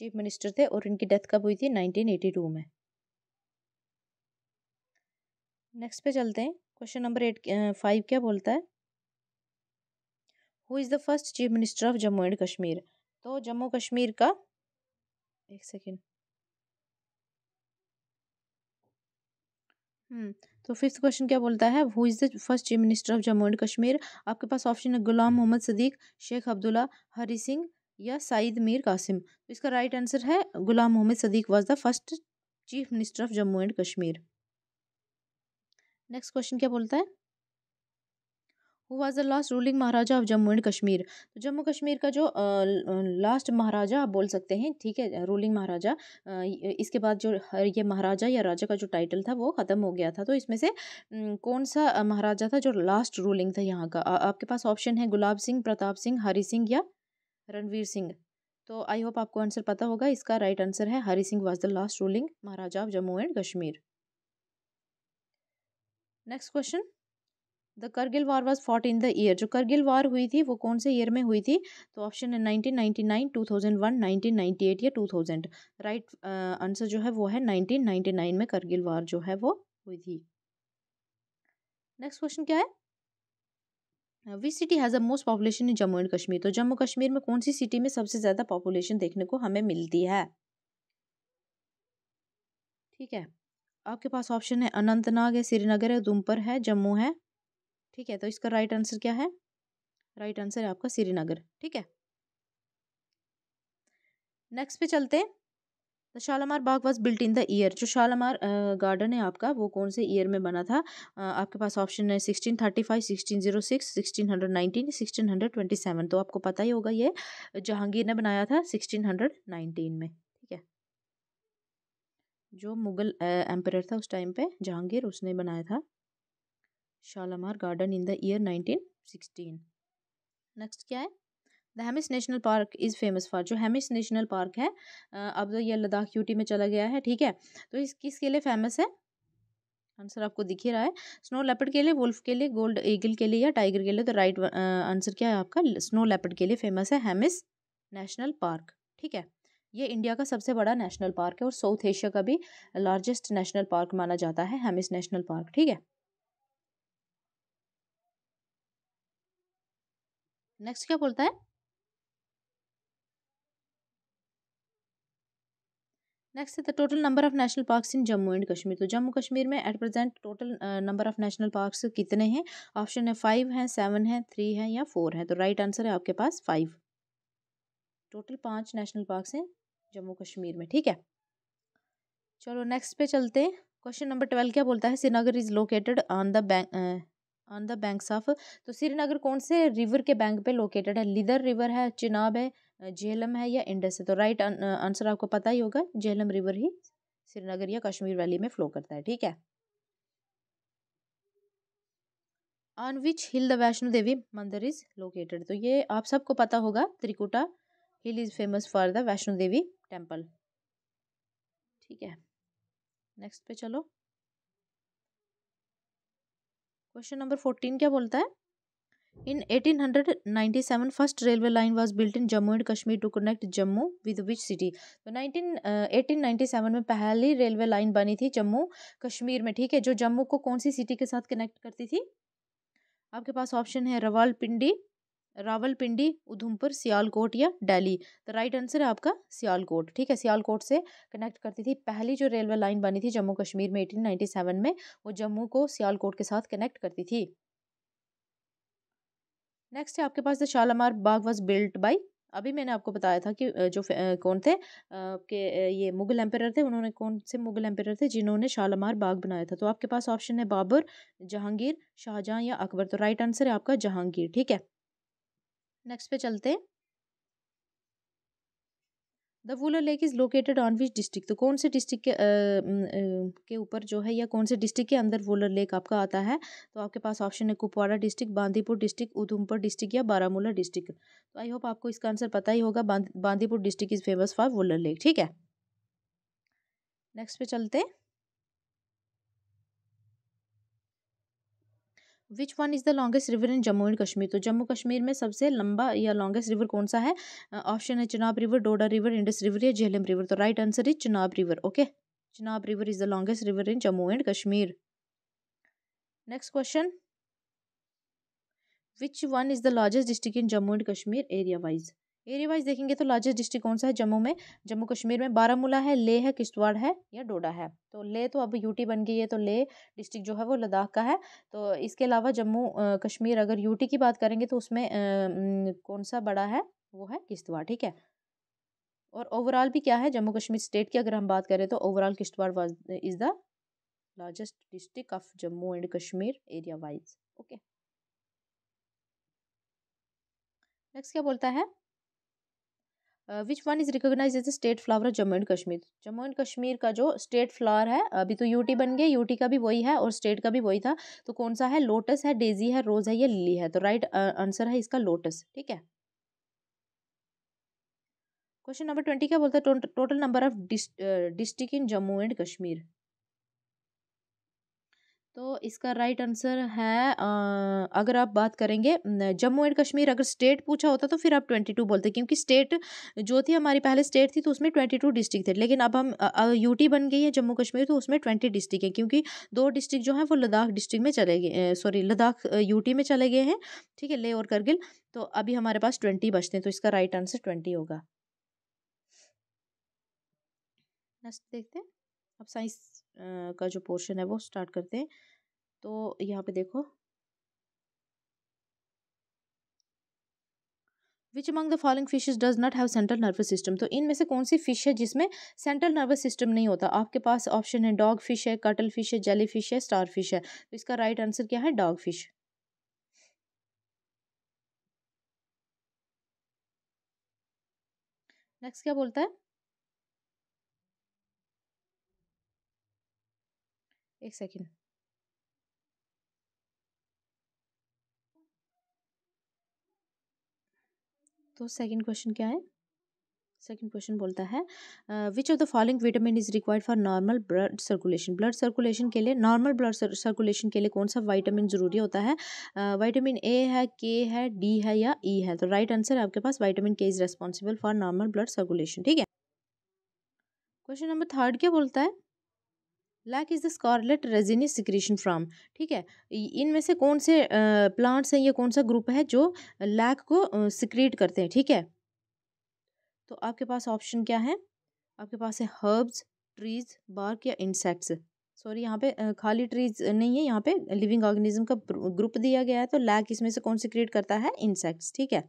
S1: चीफ मिनिस्टर थे और इनकी डेथ कब हुई थी 1982 में नेक्स्ट पे चलते हैं क्वेश्चन नंबर एट फाइव क्या बोलता है who is the first chief minister of Jammu and Kashmir तो जम्मू कश्मीर का एक सेकेंड हम्म, तो फिफ्थ क्वेश्चन क्या बोलता है who is the first chief minister of Jammu and Kashmir आपके पास ऑप्शन है गुलाम मोहम्मद सदीक शेख अब्दुल्ला हरी सिंह या सईद मीर कासिम तो इसका राइट आंसर है Ghulam Mohammad Sadiq was the first chief minister of Jammu and Kashmir next question क्या बोलता है who was the last ruling Maharaja of Jammu and Kashmir तो जम्मू कश्मीर का जो लास्ट महाराजा आप बोल सकते हैं ठीक है रूलिंग महाराजा इसके बाद जो हर ये महाराजा या राजा का जो टाइटल था वो ख़त्म हो गया था तो इसमें से कौन सा महाराजा था जो लास्ट रूलिंग था यहाँ का आ, आपके पास ऑप्शन है गुलाब सिंह प्रताप सिंह हरी सिंह या रणवीर सिंह तो आई होप आपको आंसर पता होगा इसका राइट आंसर है Hari Singh was the last ruling Maharaja of Jammu and Kashmir next question the Kargil war was fought in the year जो करगिल वार हुई थी वो कौन से ईयर में हुई थी तो ऑप्शन है nineteen ninety nine two thousand one nineteen ninety eight या टू थाउजेंड राइट आंसर जो है वो है नाइनटीन नाइन्टी नाइन में करगिल वार जो है वो हुई थी नेक्स्ट क्वेश्चन क्या है which city has a most population in Jammu and Kashmir तो जम्मू कश्मीर में कौन सी सिटी में सबसे ज़्यादा पॉपुलेशन देखने को हमें मिलती है ठीक है आपके पास ऑप्शन है अनंतनाग है श्रीनगर है उधमपुर है जम्मू है ठीक है तो इसका राइट आंसर क्या है राइट आंसर है आपका श्रीनगर ठीक है नेक्स्ट पे चलते हैं the Shalimar Bagh was built in the year जो शालामार गार्डन है आपका वो कौन से ईयर में बना था आपके पास ऑप्शन है sixteen thirty five sixteen zero six sixteen hundred nineteen sixteen hundred twenty seven तो आपको पता ही होगा ये जहांगीर ने बनाया था सिक्सटीन हंड्रेड नाइनटीन में जो मुगल एम्पायर था उस टाइम पे जहांगीर उसने बनाया था Shalimar garden in the year nineteen sixteen next क्या है the Hemis national park is famous for जो हेमिस नेशनल पार्क है अब तो यह लद्दाख यूटी में चला गया है ठीक है तो इस किस के लिए फेमस है आंसर आपको दिख ही रहा है स्नो लेपर्ड के लिए वुल्फ के लिए गोल्ड ईगल के लिए या टाइगर के लिए तो राइट आंसर क्या है आपका स्नो लेपर्ड के लिए फेमस है हेमिस नेशनल पार्क ठीक है ये इंडिया का सबसे बड़ा नेशनल पार्क है और साउथ एशिया का भी लार्जेस्ट नेशनल पार्क माना जाता है हेमिस नेशनल पार्क ठीक है नेक्स्ट क्या बोलता है नेक्स्ट है the total number of national parks in Jammu and Kashmir तो जम्मू कश्मीर में at present total number of national parks कितने हैं ऑप्शन है फाइव है सेवन है थ्री है या फोर है तो राइट right आंसर है आपके पास फाइव टोटल पांच नेशनल पार्क्स हैं जम्मू कश्मीर में ठीक है चलो नेक्स्ट पे चलते हैं क्वेश्चन नंबर ट्वेल्व क्या बोलता है Srinagar is located on the bank on the banks of तो श्रीनगर कौन से रिवर के बैंक पे लोकेटेड है लिदर रिवर है चिनाब है झेलम है या इंडस है तो राइट आंसर आपको पता ही होगा झेलम रिवर ही श्रीनगर या कश्मीर वैली में फ्लो करता है ठीक है on which hill the Vaishno Devi mandir is located तो ये आप सबको पता होगा Trikuta hill is famous for the Vaishno Devi temple ठीक है नेक्स्ट पे चलो क्वेश्चन नंबर फोर्टीन क्या बोलता है in eighteen hundred ninety seven first railway line was built in Jammu and Kashmir to connect Jammu with which city तो नाइनटीन एटीन नाइन्टी सेवन में पहली रेलवे लाइन बनी थी जम्मू कश्मीर में ठीक है जो जम्मू को कौन सी सिटी के साथ कनेक्ट करती थी आपके पास ऑप्शन है रवालपिंडी रावलपिंडी उधमपुर सियालकोट या दिल्ली तो राइट आंसर है आपका सियालकोट ठीक है सियालकोट से कनेक्ट करती थी पहली जो रेलवे लाइन बनी थी जम्मू कश्मीर में 1897 में वो जम्मू को सियालकोट के साथ कनेक्ट करती थी नेक्स्ट है आपके पास the Shalimar Bagh was built by अभी मैंने आपको बताया था कि जो कौन थे आपके ये मुगल एम्पायर थे उन्होंने कौन से मुगल एम्पायर थे जिन्होंने शालामार बाग बनाया था तो आपके पास ऑप्शन है बाबर जहांगीर शाहजहां या अकबर तो राइट आंसर है आपका जहांगीर ठीक है नेक्स्ट पे चलते हैं the Wular lake is located on which district तो कौन से डिस्ट्रिक्ट के के ऊपर जो है या कौन से डिस्ट्रिक्ट के अंदर वूलर लेक आपका आता है तो आपके पास ऑप्शन है Kupwara district Bandipur district Udhampur district या बारामूला डिस्ट्रिक्ट तो आई होप आपको इसका आंसर पता ही होगा Bandipur district is famous for Wular lake ठीक है नेक्स्ट पे चलते हैं which one is the longest river in Jammu and Kashmir तो जम्मू कश्मीर में सबसे लंबा या लॉन्गेस्ट रिवर कौन सा है ऑप्शन है Chenab river Doda river Indus river या झेलम रिवर तो right answer is Chenab river okay Chenab river is the longest river in Jammu and Kashmir next question which one is the largest district in Jammu and Kashmir area wise area wise देखेंगे तो largest district कौन सा है जम्मू में जम्मू कश्मीर में बारामूला है ले है किश्तवाड़ है या डोडा है तो ले तो अब यूटी बन गई है तो ले डिस्ट्रिक्ट जो है वो लद्दाख का है तो इसके अलावा जम्मू कश्मीर अगर यूटी की बात करेंगे तो उसमें कौन सा बड़ा है वो है किश्तवाड़ ठीक है और ओवरऑल भी क्या है जम्मू कश्मीर स्टेट की अगर हम बात करें तो overall Kishtwar was is the largest district of Jammu and Kashmir area wise okay next क्या बोलता है which one is recognise as the state flower of Jammu and Kashmir Jammu and Kashmir का जो स्टेट फ्लावर है अभी तो यूटी बन गया यूटी का भी वही है और स्टेट का भी वही था तो कौन सा है लोटस है डेजी है रोज़ है या लिली है तो राइट आंसर है इसका लोटस ठीक है क्वेश्चन नंबर ट्वेंटी क्या बोलता है total number of district in Jammu and Kashmir तो इसका राइट आंसर है अगर आप बात करेंगे जम्मू एंड कश्मीर अगर स्टेट पूछा होता तो फिर आप ट्वेंटी टू बोलते क्योंकि स्टेट जो थी हमारी पहले स्टेट थी तो उसमें ट्वेंटी टू डिस्ट्रिक्ट थे लेकिन अब हम यूटी बन गई है जम्मू कश्मीर तो उसमें ट्वेंटी डिस्ट्रिक्ट है क्योंकि दो डिस्ट्रिक्ट जो हैं वो लद्दाख डिस्ट्रिक्ट में चले गए सॉरी लद्दाख यूटी में चले गए हैं ठीक है ले और करगिल तो अभी हमारे पास ट्वेंटी बचते हैं तो इसका राइट आंसर ट्वेंटी होगा नेक्स्ट देखते हैं अब साइंस का जो पोर्शन है वो स्टार्ट करते हैं तो यहाँ पे देखो which among the following fishes does not have central nervous system तो इनमें से कौन सी फिश है जिसमें सेंट्रल नर्वस सिस्टम नहीं होता आपके पास ऑप्शन है डॉग फिश है कटल फिश है जेली फिश है स्टार फिश है तो इसका राइट right आंसर क्या है डॉग फिश नेक्स्ट क्या बोलता है एक सेकेंड तो सेकंड क्वेश्चन क्या है सेकंड क्वेश्चन बोलता है which of the following vitamin is required for normal blood circulation blood circulation के लिए नॉर्मल ब्लड सर्कुलेशन के लिए कौन सा विटामिन जरूरी होता है विटामिन uh, ए है के है डी है या ई e है तो राइट आंसर है आपके पास vitamin K is responsible for normal blood circulation ठीक है क्वेश्चन नंबर थर्ड क्या बोलता है lac is the scarlet resinous secretion from ठीक है इनमें से कौन से प्लांट्स हैं ये कौन सा ग्रुप है जो लैक को सिक्रेट करते हैं ठीक है तो आपके पास ऑप्शन क्या है आपके पास है हर्ब्स ट्रीज बार्क या इंसेक्ट्स सॉरी यहाँ पे खाली ट्रीज नहीं है यहाँ पे लिविंग ऑर्गेनिज्म का ग्रुप दिया गया है तो लैक इसमें से कौन सिक्रेट करता है इंसेक्ट्स ठीक है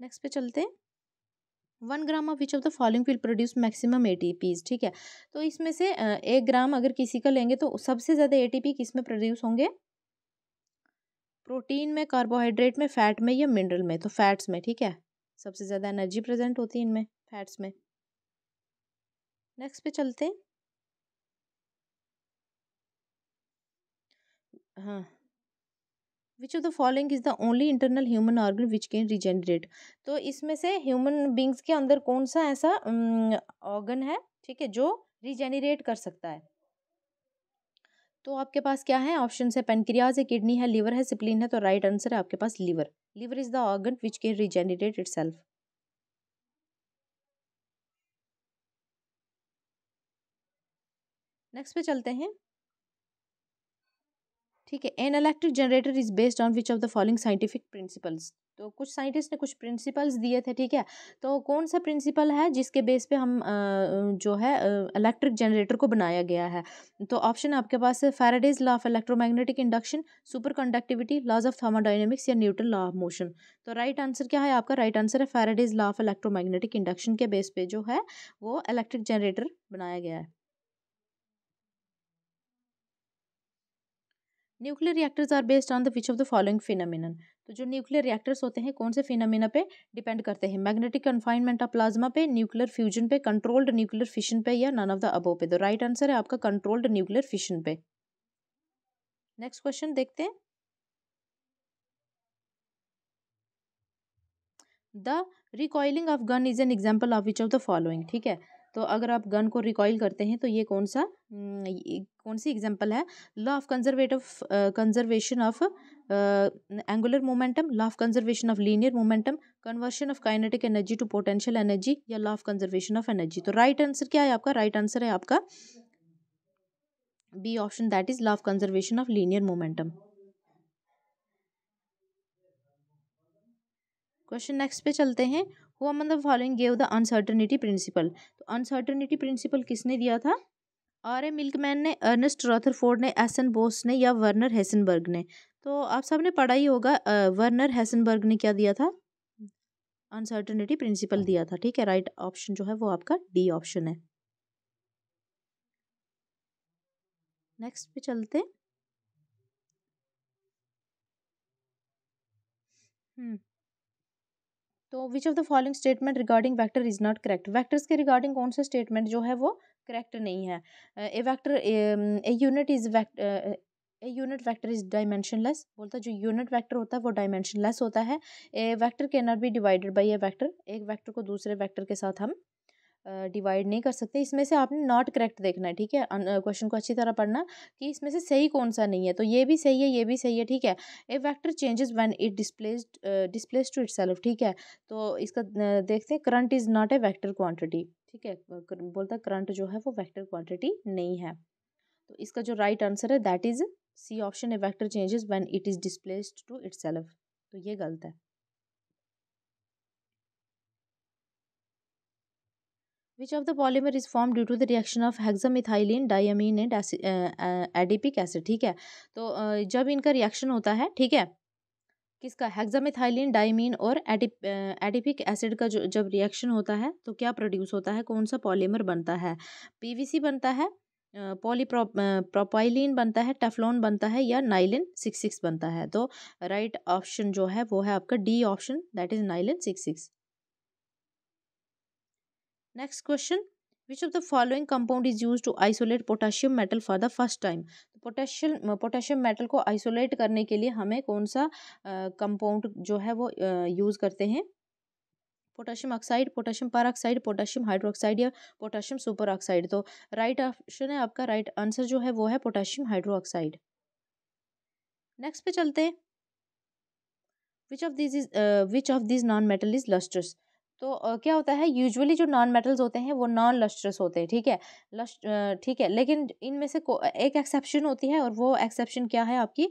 S1: नेक्स्ट पे चलते हैं one gram of which of the following will produce maximum a ठीक है तो इसमें से एक ग्राम अगर किसी का लेंगे तो सबसे ज़्यादा ए किस में प्रोड्यूस होंगे प्रोटीन में कार्बोहाइड्रेट में फैट में या मिनरल में तो फैट्स में ठीक है सबसे ज़्यादा एनर्जी प्रेजेंट होती है इनमें फैट्स में नेक्स्ट पे चलते हैं हाँ which of the following is the only internal human organ which can regenerate तो इसमें से ह्यूमन बींग्स के अंदर कौन सा ऐसा ऑर्गन है ठीक है जो रिजेनरेट कर सकता है तो आपके पास क्या है ऑप्शन है पेनक्रियाज है किडनी है लीवर है सिप्लिन है तो राइट आंसर है आपके पास liver liver is the organ which can regenerate itself next पे चलते हैं ठीक है an electric generator is based on which of the following scientific principles तो कुछ साइंटिस्ट ने कुछ प्रिंसिपल्स दिए थे ठीक है तो कौन सा प्रिंसिपल है जिसके बेस पे हम जो है इलेक्ट्रिक जनरेटर को बनाया गया है तो ऑप्शन आपके पास है Faraday's law of electromagnetic induction superconductivity laws of thermodynamics या न्यूट्रल लॉ ऑफ मोशन तो राइट आंसर क्या है आपका राइट आंसर है Faraday's law of electromagnetic induction के बेस पे जो है वो इलेक्ट्रिक जनरेटर बनाया गया है nuclear reactors are based on the which of the following phenomenon तो जो न्यूक्लियर रिएक्टर्स होते हैं कौन से फिनमिना पे डिपेंड करते हैं मैग्नेटिक कन्फाइनमेंट ऑफ प्लाज्मा पे न्यूक्लियर फ्यूजन पे कंट्रोल्ड न्यूक्लियर फिशन पे या नन ऑफ द अबो पे तो राइट right आंसर है आपका कंट्रोल्ड न्यूक्लियर फिशन पे नेक्स्ट क्वेश्चन देखते हैं the recoiling of gun is an example of which of the following ठीक है तो अगर आप गन को रिकॉइल करते हैं तो ये कौन सा कौन सी एग्जाम्पल है law of conservative conservation of angular momentum law of conservation of linear momentum conversion of kinetic energy to potential energy या law of conservation of energy तो राइट right आंसर क्या है आपका राइट right आंसर है आपका B option that is law of conservation of linear momentum question next पे चलते हैं who among the following gave the uncertainty principle तो अनसर्टनिटी प्रिंसिपल किसने दिया था आर ए मिल्कमैन ने अर्नेस्ट रॉथरफोर्ड ने एस एन बोस ने या वर्नर हैसनबर्ग ने तो आप सब ने पढ़ा ही होगा वर्नर हैसनबर्ग ने क्या दिया था अनसर्टनिटी प्रिंसिपल दिया था ठीक है राइट right ऑप्शन जो है वो आपका डी ऑप्शन है नेक्स्ट पे चलते हम्म तो which of the following statement regarding vector is not correct vectors के रिगार्डिंग कौन सा स्टेटमेंट जो है वो करेक्ट नहीं है a vector a unit is vector a unit vector is less बोलता है जो यूनिट वैक्टर होता है वो लेस होता है a vector can not be divided by a vector एक वैक्टर को दूसरे वैक्टर के साथ हम डिवाइड नहीं कर सकते इसमें से आपने नॉट करेक्ट देखना है ठीक है क्वेश्चन को अच्छी तरह पढ़ना कि इसमें से सही कौन सा नहीं है तो ये भी सही है ये भी सही है ठीक है a vector changes when it displaces displace to it ठीक है तो इसका देखते हैं current is not a vector quantity ठीक है बोलता करंट जो है वो वैक्टर क्वान्टिटी नहीं है तो इसका जो राइट right आंसर है that is C option a vector changes when it is displaced to it तो ये गलत है which of the polymer is form due to the reaction of hexamethylene, diamine and adipic acid ठीक है तो uh, जब इनका रिएक्शन होता है ठीक है किसका हेक्सामिथाइलिन डायमीन और एडिपिक एसिड uh, का जो जब रिएक्शन होता है तो क्या प्रोड्यूस होता है कौन सा पॉलीमर बनता है पीवीसी बनता है पॉलीप्रो uh, प्रोपाइलिन बनता है टेफलॉन बनता है या नाइलिन सिक्स सिक्स बनता है तो राइट right ऑप्शन जो है वो है आपका D option that is nylon six six next question which of the following compound is use to isolate potassium metal for the first time potassium potassium metal को isolate करने के लिए हमें कौन सा कंपाउंड uh, जो है वो यूज़ uh, करते हैं potassium oxide potassium peroxide potassium hydroxide या पोटेशियम सुपर ऑक्साइड तो राइट ऑप्शन है आपका राइट right आंसर जो है वो है पोटेशियम हाइड्रोक्साइड नेक्स्ट पे चलते हैं which of this is which of this non metal is lustrous तो क्या होता है यूजुअली जो नॉन मेटल्स होते हैं वो नॉन लस्ट्रस होते हैं ठीक है लस्ट ठीक है लेकिन इनमें से एक एक्सेप्शन होती है और वो एक्सेप्शन क्या है आपकी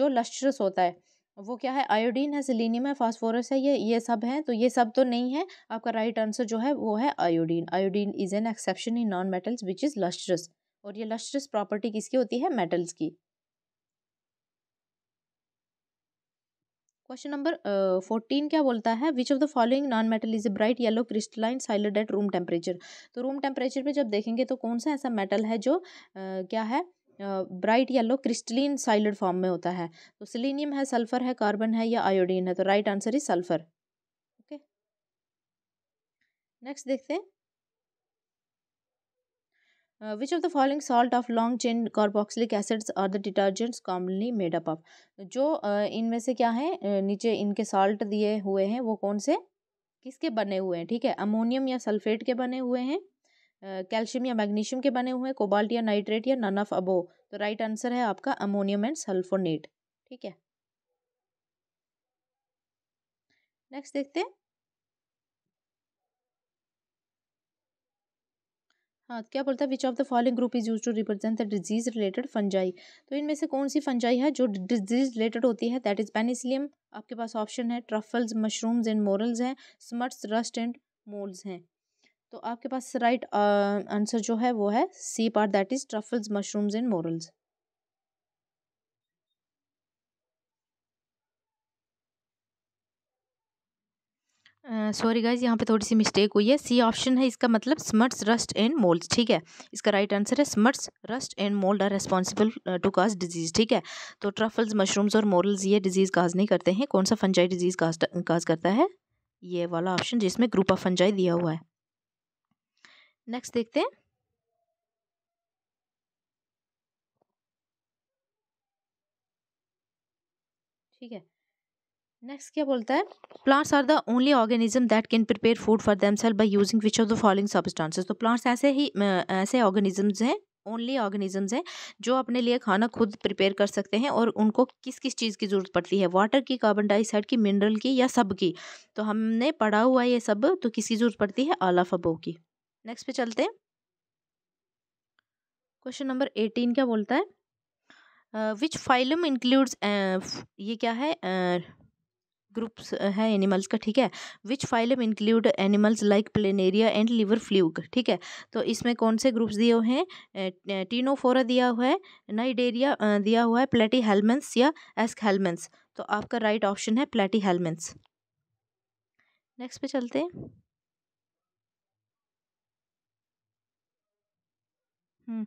S1: जो लस्ट्रस होता है वो क्या है आयोडीन है सिलीनियम है फास्फोरस है ये ये सब हैं तो ये सब तो नहीं है आपका राइट आंसर जो है वो है iodine iodine is an exception in non metals which is lustrous और ये लस्ट्रस प्रॉपर्टी किसकी होती है मेटल्स की क्वेश्चन नंबर फोर्टीन क्या बोलता है which of the following non metal is bright yellow crystalline silent at room temperature तो रूम टेम्परेचर पे जब देखेंगे तो कौन सा ऐसा मेटल है जो uh, क्या है bright yellow crystalline silent form में होता है तो सिलीनियम है सल्फर है कार्बन है या आयोडीन है तो right answer is sulphur okay next देखते हैं which of the following salt of long chain carboxylic acids are the detergents commonly made up of जो uh, इनमें से क्या है uh, नीचे इनके सॉल्ट दिए हुए हैं वो कौन से किसके बने हुए हैं ठीक है अमोनियम या सल्फेट के बने हुए हैं कैल्शियम uh, या मैग्नीशियम के बने हुए हैं कोबाल्ट या नाइट्रेट या नन ऑफ अबो तो राइट आंसर है आपका अमोनियम एंड सल्फोनेट ठीक है नेक्स्ट देखते हैं हाँ तो क्या बोलता है which of the following group is use to represent the disease related fungi तो इनमें से कौन सी फंजाई है जो डिजीज रिलेटेड होती है दैट इज पेनिसिलियम आपके पास ऑप्शन है ट्रफल्स मशरूम्स एंड मोरल्स हैं स्मट्स रस्ट एंड मोल्स हैं तो आपके पास राइट right, आंसर uh, जो है वो है C part that is truffles mushrooms and morels sorry guys यहाँ पे थोड़ी सी मिस्टेक हुई है सी ऑप्शन है इसका मतलब स्मर्ट्स रस्ट एंड मोल्ड ठीक है इसका राइट right आंसर है smuts rust and mould are responsible to cause disease ठीक है तो ट्रफल्स मशरूम्स और मोरल्स ये डिजीज़ काज नहीं करते हैं कौन सा फंजाई डिजीज़ काज काज करता है ये वाला ऑप्शन जिसमें ग्रुप ऑफ फंजाई दिया हुआ है नेक्स्ट देखते हैं ठीक है नेक्स्ट क्या बोलता है plants are the only organism that can prepare food for them self by using which of the following substances तो प्लांट्स ऐसे ही ऐसे ऑर्गेनिजम्स हैं ओनली ऑर्गेनिजम्स हैं जो अपने लिए खाना खुद प्रिपेयर कर सकते हैं और उनको किस किस चीज़ की ज़रूरत पड़ती है वाटर की कार्बन डाइऑक्साइड की मिनरल की या सब की तो हमने पढ़ा हुआ ये सब तो किसकी ज़रूरत पड़ती है आला फबो की नेक्स्ट पे चलते हैं क्वेश्चन नंबर एटीन क्या बोलता है विच फाइलम इंक्लूड्स ये क्या है uh, ग्रुप्स हैं एनिमल्स का ठीक है which phylum include animals like planaria and liver fluke ठीक है तो इसमें कौन से ग्रुप्स दिए हुए हैं टीनोफोरा दिया हुआ है नाइडेरिया दिया हुआ है प्लेटी हेलमेंस या एस्क हेलमेंस तो आपका राइट ऑप्शन है प्लेटी हेलमेंस नेक्स्ट पे चलते हैं हम्म।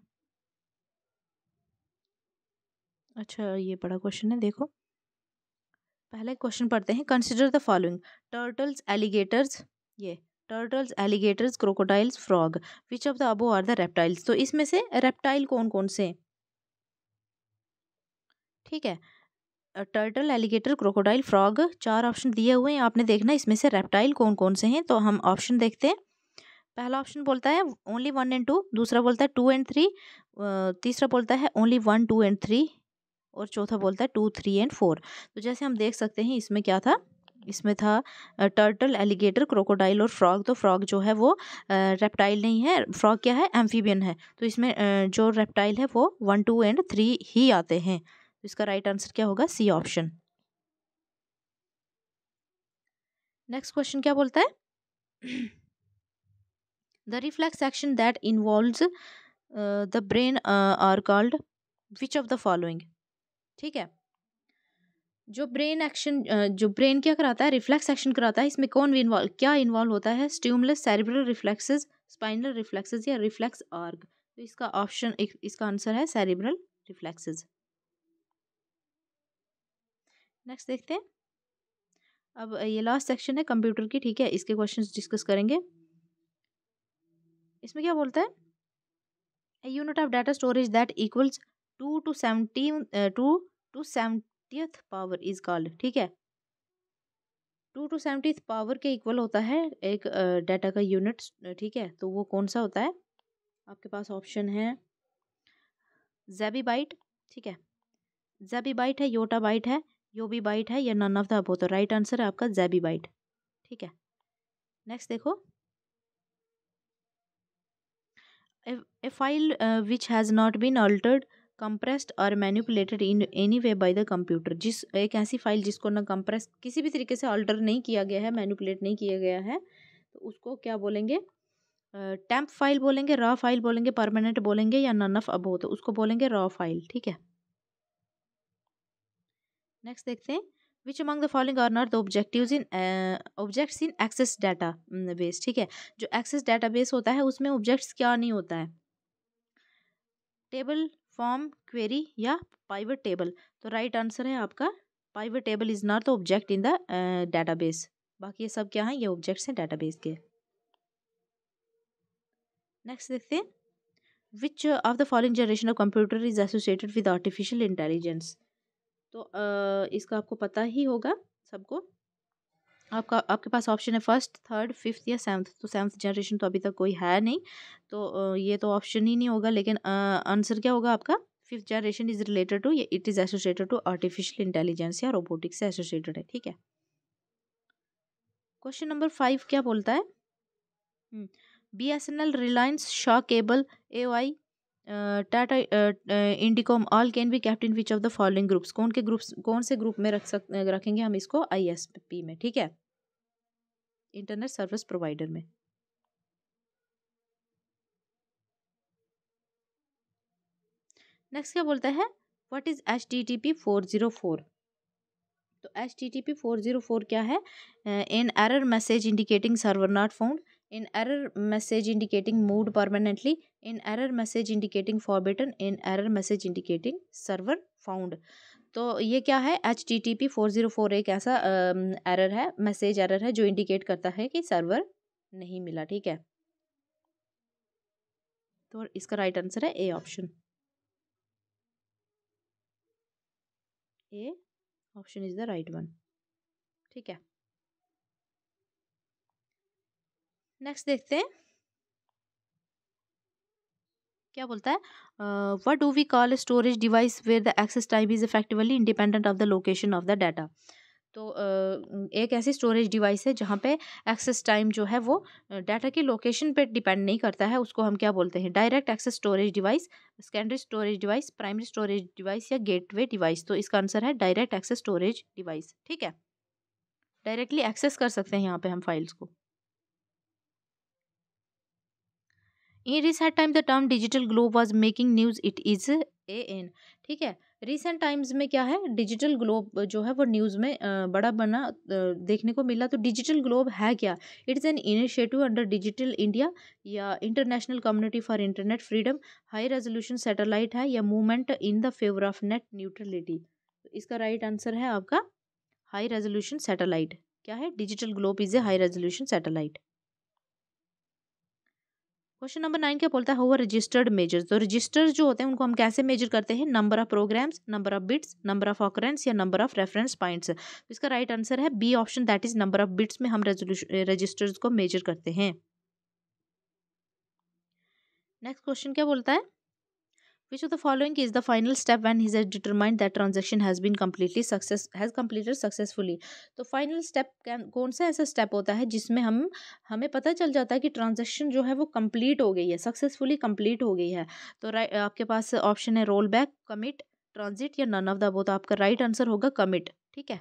S1: अच्छा ये बड़ा क्वेश्चन है देखो पहला क्वेश्चन पढ़ते हैं consider the following turtles alligators ये turtles alligators crocodiles frog which of the above are the reptiles तो इसमें से रेप्टाइल कौन कौन से ठीक है टर्टल एलिगेटर क्रोकोडाइल फ्रॉग चार ऑप्शन दिए हुए हैं आपने देखना इसमें से रेप्टाइल कौन कौन से हैं तो हम ऑप्शन देखते हैं पहला ऑप्शन बोलता है ओनली वन एंड टू दूसरा बोलता है टू एंड थ्री तीसरा बोलता है only one two and three और चौथा बोलता है टू थ्री एंड फोर तो जैसे हम देख सकते हैं इसमें क्या था इसमें था टर्टल एलिगेटर क्रोकोडाइल और फ्रॉग तो फ्रॉग जो है वो रेप्टाइल नहीं है फ्रॉग क्या है एम्फीबियन है तो इसमें जो रेप्टाइल है वो वन टू एंड थ्री ही आते हैं तो इसका राइट आंसर क्या होगा सी ऑप्शन नेक्स्ट क्वेश्चन क्या बोलता है the reflex action that involve the brain are called which of the following ठीक है जो ब्रेन एक्शन जो ब्रेन क्या कराता है रिफ्लेक्स एक्शन कराता है इसमें कौन इन्वॉल्व क्या इन्वॉल्व होता है stimulus cerebral reflexes spinal reflexes या रिफ्लेक्स आर्ग तो इसका ऑप्शन इसका आंसर है सेरिब्रल रिफ्लेक्सेस नेक्स्ट देखते हैं अब ये लास्ट सेक्शन है कंप्यूटर की ठीक है इसके क्वेश्चन डिस्कस करेंगे इसमें क्या बोलता है unit of data storage that equals to two seventy two to seventieth power is called ठीक है टू टू सेवनटी पावर के इक्वल होता है एक डाटा का यूनिट ठीक है तो वो कौन सा होता है आपके पास ऑप्शन है जेबी बाइट ठीक है जेबी बाइट है योटा बाइट है योबी बाइट है या नन ऑफ द तो राइट आंसर है आपका जेबी बाइट ठीक है नेक्स्ट देखो a file which has not been altered compressed और manipulated in any way by the computer जिस एक ऐसी फाइल जिसको ना कंप्रेस किसी भी तरीके से ऑल्टर नहीं किया गया है मैनिपुलेट नहीं किया गया है तो उसको क्या बोलेंगे टैम्प फाइल बोलेंगे रॉ फाइल बोलेंगे परमानेंट बोलेंगे या नन ऑफ अब तो उसको बोलेंगे रॉ फाइल ठीक है नेक्स्ट देखते हैं which among the following are not the objective in objects in access data base ठीक है जो एक्सेस डाटा बेस होता है उसमें ऑब्जेक्ट्स क्या नहीं होता है टेबल फॉर्म क्वेरी या पाइवेट टेबल तो राइट आंसर है आपका pivot table is not the object in the database बाकी ये सब क्या है ये ऑब्जेक्ट्स हैं डाटाबेस के नेक्स्ट देखते हैं which of the following generation of computer is associated with artificial intelligence तो uh, इसका आपको पता ही होगा सबको आपका आपके पास ऑप्शन है फर्स्ट थर्ड फिफ्थ या सेवन्थ तो सेवन्थ जनरेशन तो अभी तक कोई है नहीं तो ये तो ऑप्शन ही नहीं होगा लेकिन आंसर क्या होगा आपका fifth generation is related to it is associated to artificial intelligence या रोबोटिक्स से एसोसिएटेड है ठीक है क्वेश्चन नंबर फाइव क्या बोलता है B S N L Reliance शाह cable A I Tata Indicom all can be captain which of the following groups कौन के ग्रुप्स कौन से ग्रुप में रख सक रखेंगे हम इसको आई एस पी में ठीक है इंटरनेट सर्विस प्रोवाइडर में नेक्स्ट क्या बोलता है what is H T T P four zero four तो H T T P four zero four क्या है in error message indicating server not found in error message indicating moved permanently in error message indicating forbidden in error message indicating server found तो ये क्या है H T T P four zero four एक ऐसा error है message error है जो indicate करता है कि सर्वर नहीं मिला ठीक है तो इसका राइट आंसर है ए option A option is the right one ठीक है नेक्स्ट देखते हैं क्या बोलता है what do we call storage device where the access time is effectively independent of the location of the data तो एक ऐसी स्टोरेज डिवाइस है जहाँ पे एक्सेस टाइम जो है वो डाटा की लोकेशन पे डिपेंड नहीं करता है उसको हम क्या बोलते हैं direct access storage device secondary storage device primary storage device या गेटवे डिवाइस तो इसका आंसर है डायरेक्ट एक्सेस स्टोरेज डिवाइस ठीक है डायरेक्टली एक्सेस कर सकते हैं यहाँ पे हम फाइल्स को in recent time the term digital globe was making news it is a an ठीक है रिसेंट टाइम्स में क्या है डिजिटल ग्लोब जो है वो न्यूज़ में बड़ा बना देखने को मिला तो डिजिटल ग्लोब है क्या it's an initiative under digital India या international community for internet freedom high resolution satellite है या movement in the favour of net neutrality इसका राइट right आंसर है आपका हाई रेजोल्यूशन सैटेलाइट क्या है digital globe is a high resolution satellite question number nine क्या बोलता है हुआ रजिस्टर्ड मेजर तो रजिस्टर्स जो होते हैं उनको हम कैसे मेजर करते हैं number of programs number of bits number of occurrence या नंबर ऑफ रेफरेंस पॉइंट्स तो इसका राइट right आंसर है B option that is number of bits में हम रजिस्टर्स eh, को मेजर करते हैं नेक्स्ट क्वेश्चन क्या बोलता है Which of the following is the final step when he has determined that transaction has been completely success has completed successfully? तो final step कौन सा ऐसा step होता है जिसमें हम हमें पता चल जाता है कि transaction जो है वो complete हो गई है successfully complete हो गई है तो आपके पास option है roll back, commit, transit या none of the above तो आपका right answer होगा commit ठीक है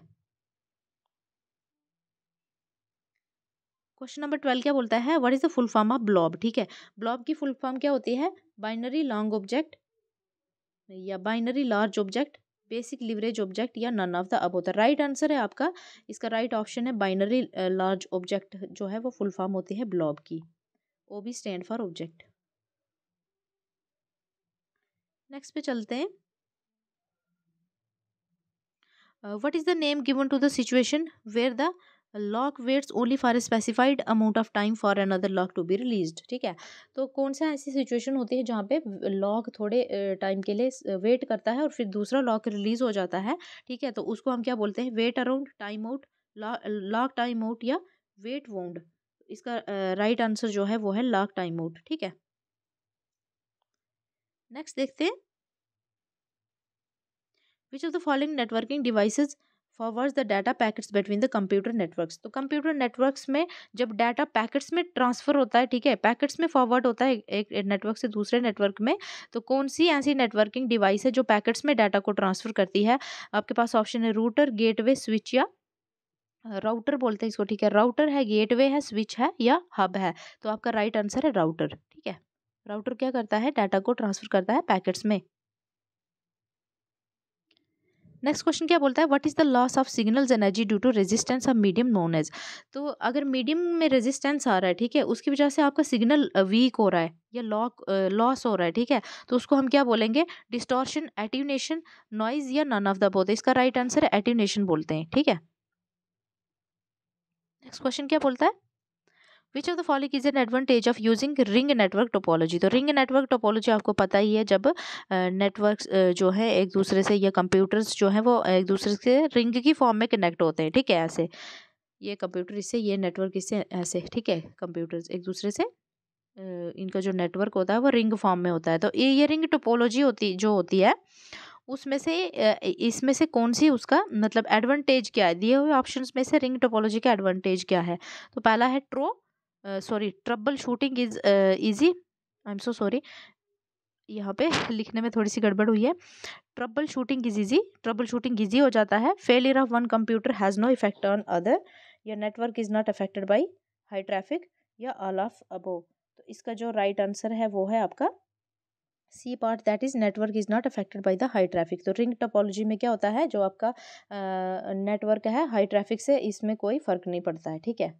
S1: क्वेश्चन नंबर ट्वेल्व क्या बोलता है what is the full form of blob ठीक है ब्लॉब की फुल फॉर्म क्या होती है बाइनरी लॉन्ग ऑब्जेक्ट या binary large object basic leverage object या नन ऑफ द अब होता है राइट आंसर है आपका इसका राइट right ऑप्शन है बाइनरी लार्ज ऑब्जेक्ट जो है वो फुल फॉर्म होती है ब्लॉब की O B stand for object next पे चलते हैं what is the name given to the situation where the lock waits only for specified amount of time for another lock to be release ठीक है तो कौन सा ऐसी सिचुएशन होती है जहाँ पे लॉक थोड़े टाइम के लिए वेट करता है और फिर दूसरा लॉक रिलीज हो जाता है ठीक है तो उसको हम क्या बोलते हैं wait around time out lock time out या वेट वाउंड इसका राइट uh, आंसर right जो है वो है लॉक टाइम आउट ठीक है नेक्स्ट देखते हैं which of the following networking devices forwards the data packets between the computer networks तो कंप्यूटर नेटवर्क्स में जब डाटा पैकेट्स में ट्रांसफ़र होता है ठीक है पैकेट्स में फॉरवर्ड होता है एक नेटवर्क से दूसरे नेटवर्क में तो कौन सी ऐसी नेटवर्किंग डिवाइस है जो पैकेट्स में डाटा को ट्रांसफ़र करती है आपके पास ऑप्शन है रूटर गेटवे स्विच या राउटर बोलते हैं इसको ठीक है राउटर है गेटवे है स्विच है या हब है तो आपका राइट आंसर है राउटर ठीक है राउटर क्या करता है डाटा को ट्रांसफ़र करता है पैकेट्स में नेक्स्ट क्वेश्चन क्या बोलता है what is the loss of signals energy due to resistance of medium known as तो अगर मीडियम में रेजिस्टेंस आ रहा है ठीक है उसकी वजह से आपका सिग्नल वीक हो रहा है या लॉक लॉस हो रहा है ठीक है तो उसको हम क्या बोलेंगे डिस्टॉर्शन एटिवनेशन नॉइज या नन ऑफ द बोथ इसका राइट आंसर एटिवनेशन बोलते हैं ठीक है नेक्स्ट क्वेश्चन क्या बोलता है which of the following is an advantage of using ring network topology तो रिंग नेटवर्क टोपोलॉजी आपको पता ही है जब नेटवर्क जो है एक दूसरे से या कंप्यूटर्स जो हैं वो एक दूसरे से रिंग की फॉर्म में कनेक्ट होते हैं ठीक है ऐसे ये कंप्यूटर इससे ये नेटवर्क इससे ऐसे ठीक है कंप्यूटर्स एक दूसरे से इनका जो नेटवर्क होता है वो रिंग फॉर्म में होता है तो ये ये रिंग टोपोलॉजी होती जो होती है उसमें से इसमें से कौन सी उसका मतलब एडवांटेज क्या है दिए हुए ऑप्शंस में से रिंग टोपोलॉजी का एडवांटेज क्या है तो पहला है ट्रो sorry troubleshooting is easy I am so sorry यहाँ पे लिखने में थोड़ी सी गड़बड़ हुई है troubleshooting is easy troubleshooting easy हो जाता है failure of one computer has no effect on other या network is not affected by high traffic या ऑल ऑफ अबो तो इसका जो राइट right आंसर है वो है आपका C part that is network is not affected by the high traffic तो रिंग टोपोलॉजी में क्या होता है जो आपका नेटवर्क है हाई ट्रैफिक से इसमें कोई फ़र्क नहीं पड़ता है ठीक है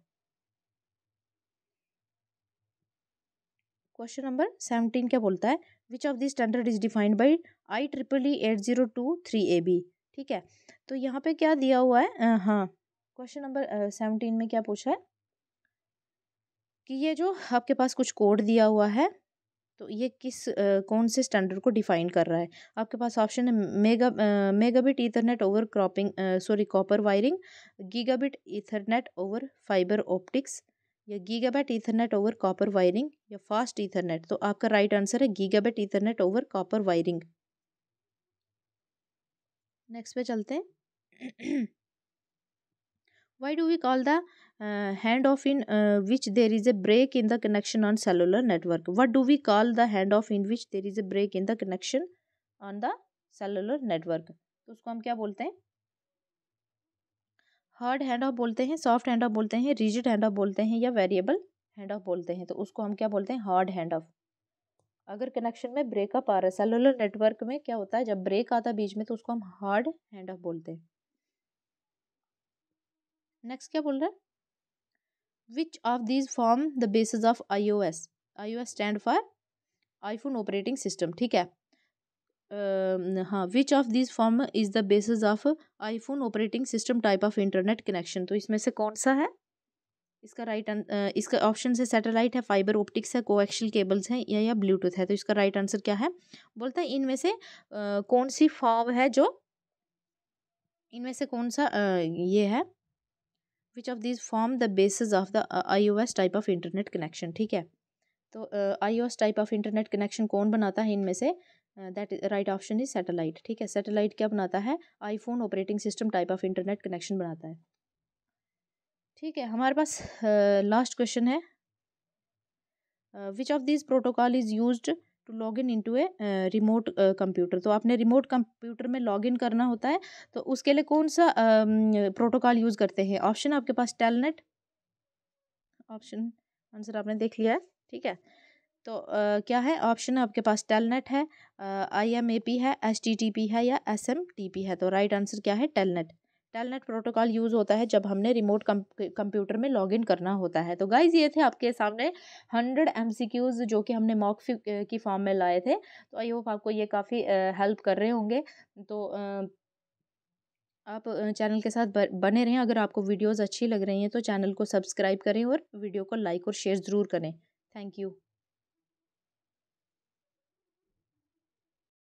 S1: क्वेश्चन नंबर सेवनटीन क्या बोलता है which of the standard is defined by I triple E eight zero two three A B ठीक है तो यहाँ पे क्या दिया हुआ है आ, हाँ क्वेश्चन नंबर सेवनटीन में क्या पूछा है कि ये जो आपके पास कुछ कोड दिया हुआ है तो ये किस आ, कौन से स्टैंडर्ड को डिफाइन कर रहा है आपके पास ऑप्शन है mega ah, megabit ethernet over cropping sorry copper wiring gigabit ethernet over fibre optics या gigabit ethernet over copper wiring या फास्ट ईथरनेट तो आपका राइट आंसर है gigabit ethernet over copper wiring next पे चलते हैं why do we call the hand off in which there is a break in the connection on cellular network what do we call the hand off in which there is a break in the connection on the cellular network तो उसको हम क्या बोलते हैं hard hand of बोलते हैं soft hand of बोलते हैं रिजिड हैंड ऑफ बोलते हैं या वेरिएबल हैंड ऑफ बोलते हैं तो उसको हम क्या बोलते हैं हार्ड हैंड ऑफ अगर कनेक्शन में ब्रेकअप आ रहा है सेलुलर नेटवर्क में क्या होता है जब ब्रेक आता है बीच में तो उसको हम हार्ड हैंड ऑफ बोलते हैं नेक्स्ट क्या बोल रहा है which of these form the basis of I O S I O S stand for iPhone operating system ठीक है हाँ which of this form is the basis of iPhone operating system type of internet connection तो इसमें से कौन सा है इसका राइट इसका ऑप्शन है सैटेलाइट है फाइबर ऑप्टिक्स है कोएक्शल केबल्स हैं या या ब्लूटूथ है तो इसका राइट आंसर क्या है बोलता है इनमें से uh, कौन सी फॉर्म है जो इनमें से कौन सा uh, ये है which of this form the basis of the I O S type of internet connection ठीक है तो I O S type of internet connection कौन बनाता है इनमें से that right option is satellite ठीक है सैटेलाइट क्या बनाता है iPhone operating system type of internet connection बनाता है ठीक है हमारे पास लास्ट uh, क्वेश्चन है which of this protocol is use to log in to a remote computer तो आपने रिमोट कंप्यूटर में लॉग इन करना होता है तो उसके लिए कौन सा प्रोटोकॉल uh, यूज़ करते हैं ऑप्शन आपके पास टेलनेट ऑप्शन आंसर आपने देख लिया है ठीक है तो क्या है ऑप्शन आपके पास टेलनेट है आई एम ए पी है एस टी टी पी है या एस एम टी पी है तो राइट आंसर क्या है टेलनेट टेलनेट प्रोटोकॉल यूज़ होता है जब हमने रिमोट कंप्यूटर में लॉगिन करना होता है तो गाइज ये थे आपके सामने हंड्रेड एम जो कि हमने मॉक की फॉर्म में लाए थे तो आई होप आपको ये काफ़ी हेल्प कर रहे होंगे तो आप चैनल के साथ बने रहें अगर आपको वीडियोस अच्छी लग रही हैं तो चैनल को सब्सक्राइब करें और वीडियो को लाइक और शेयर ज़रूर करें थैंक यू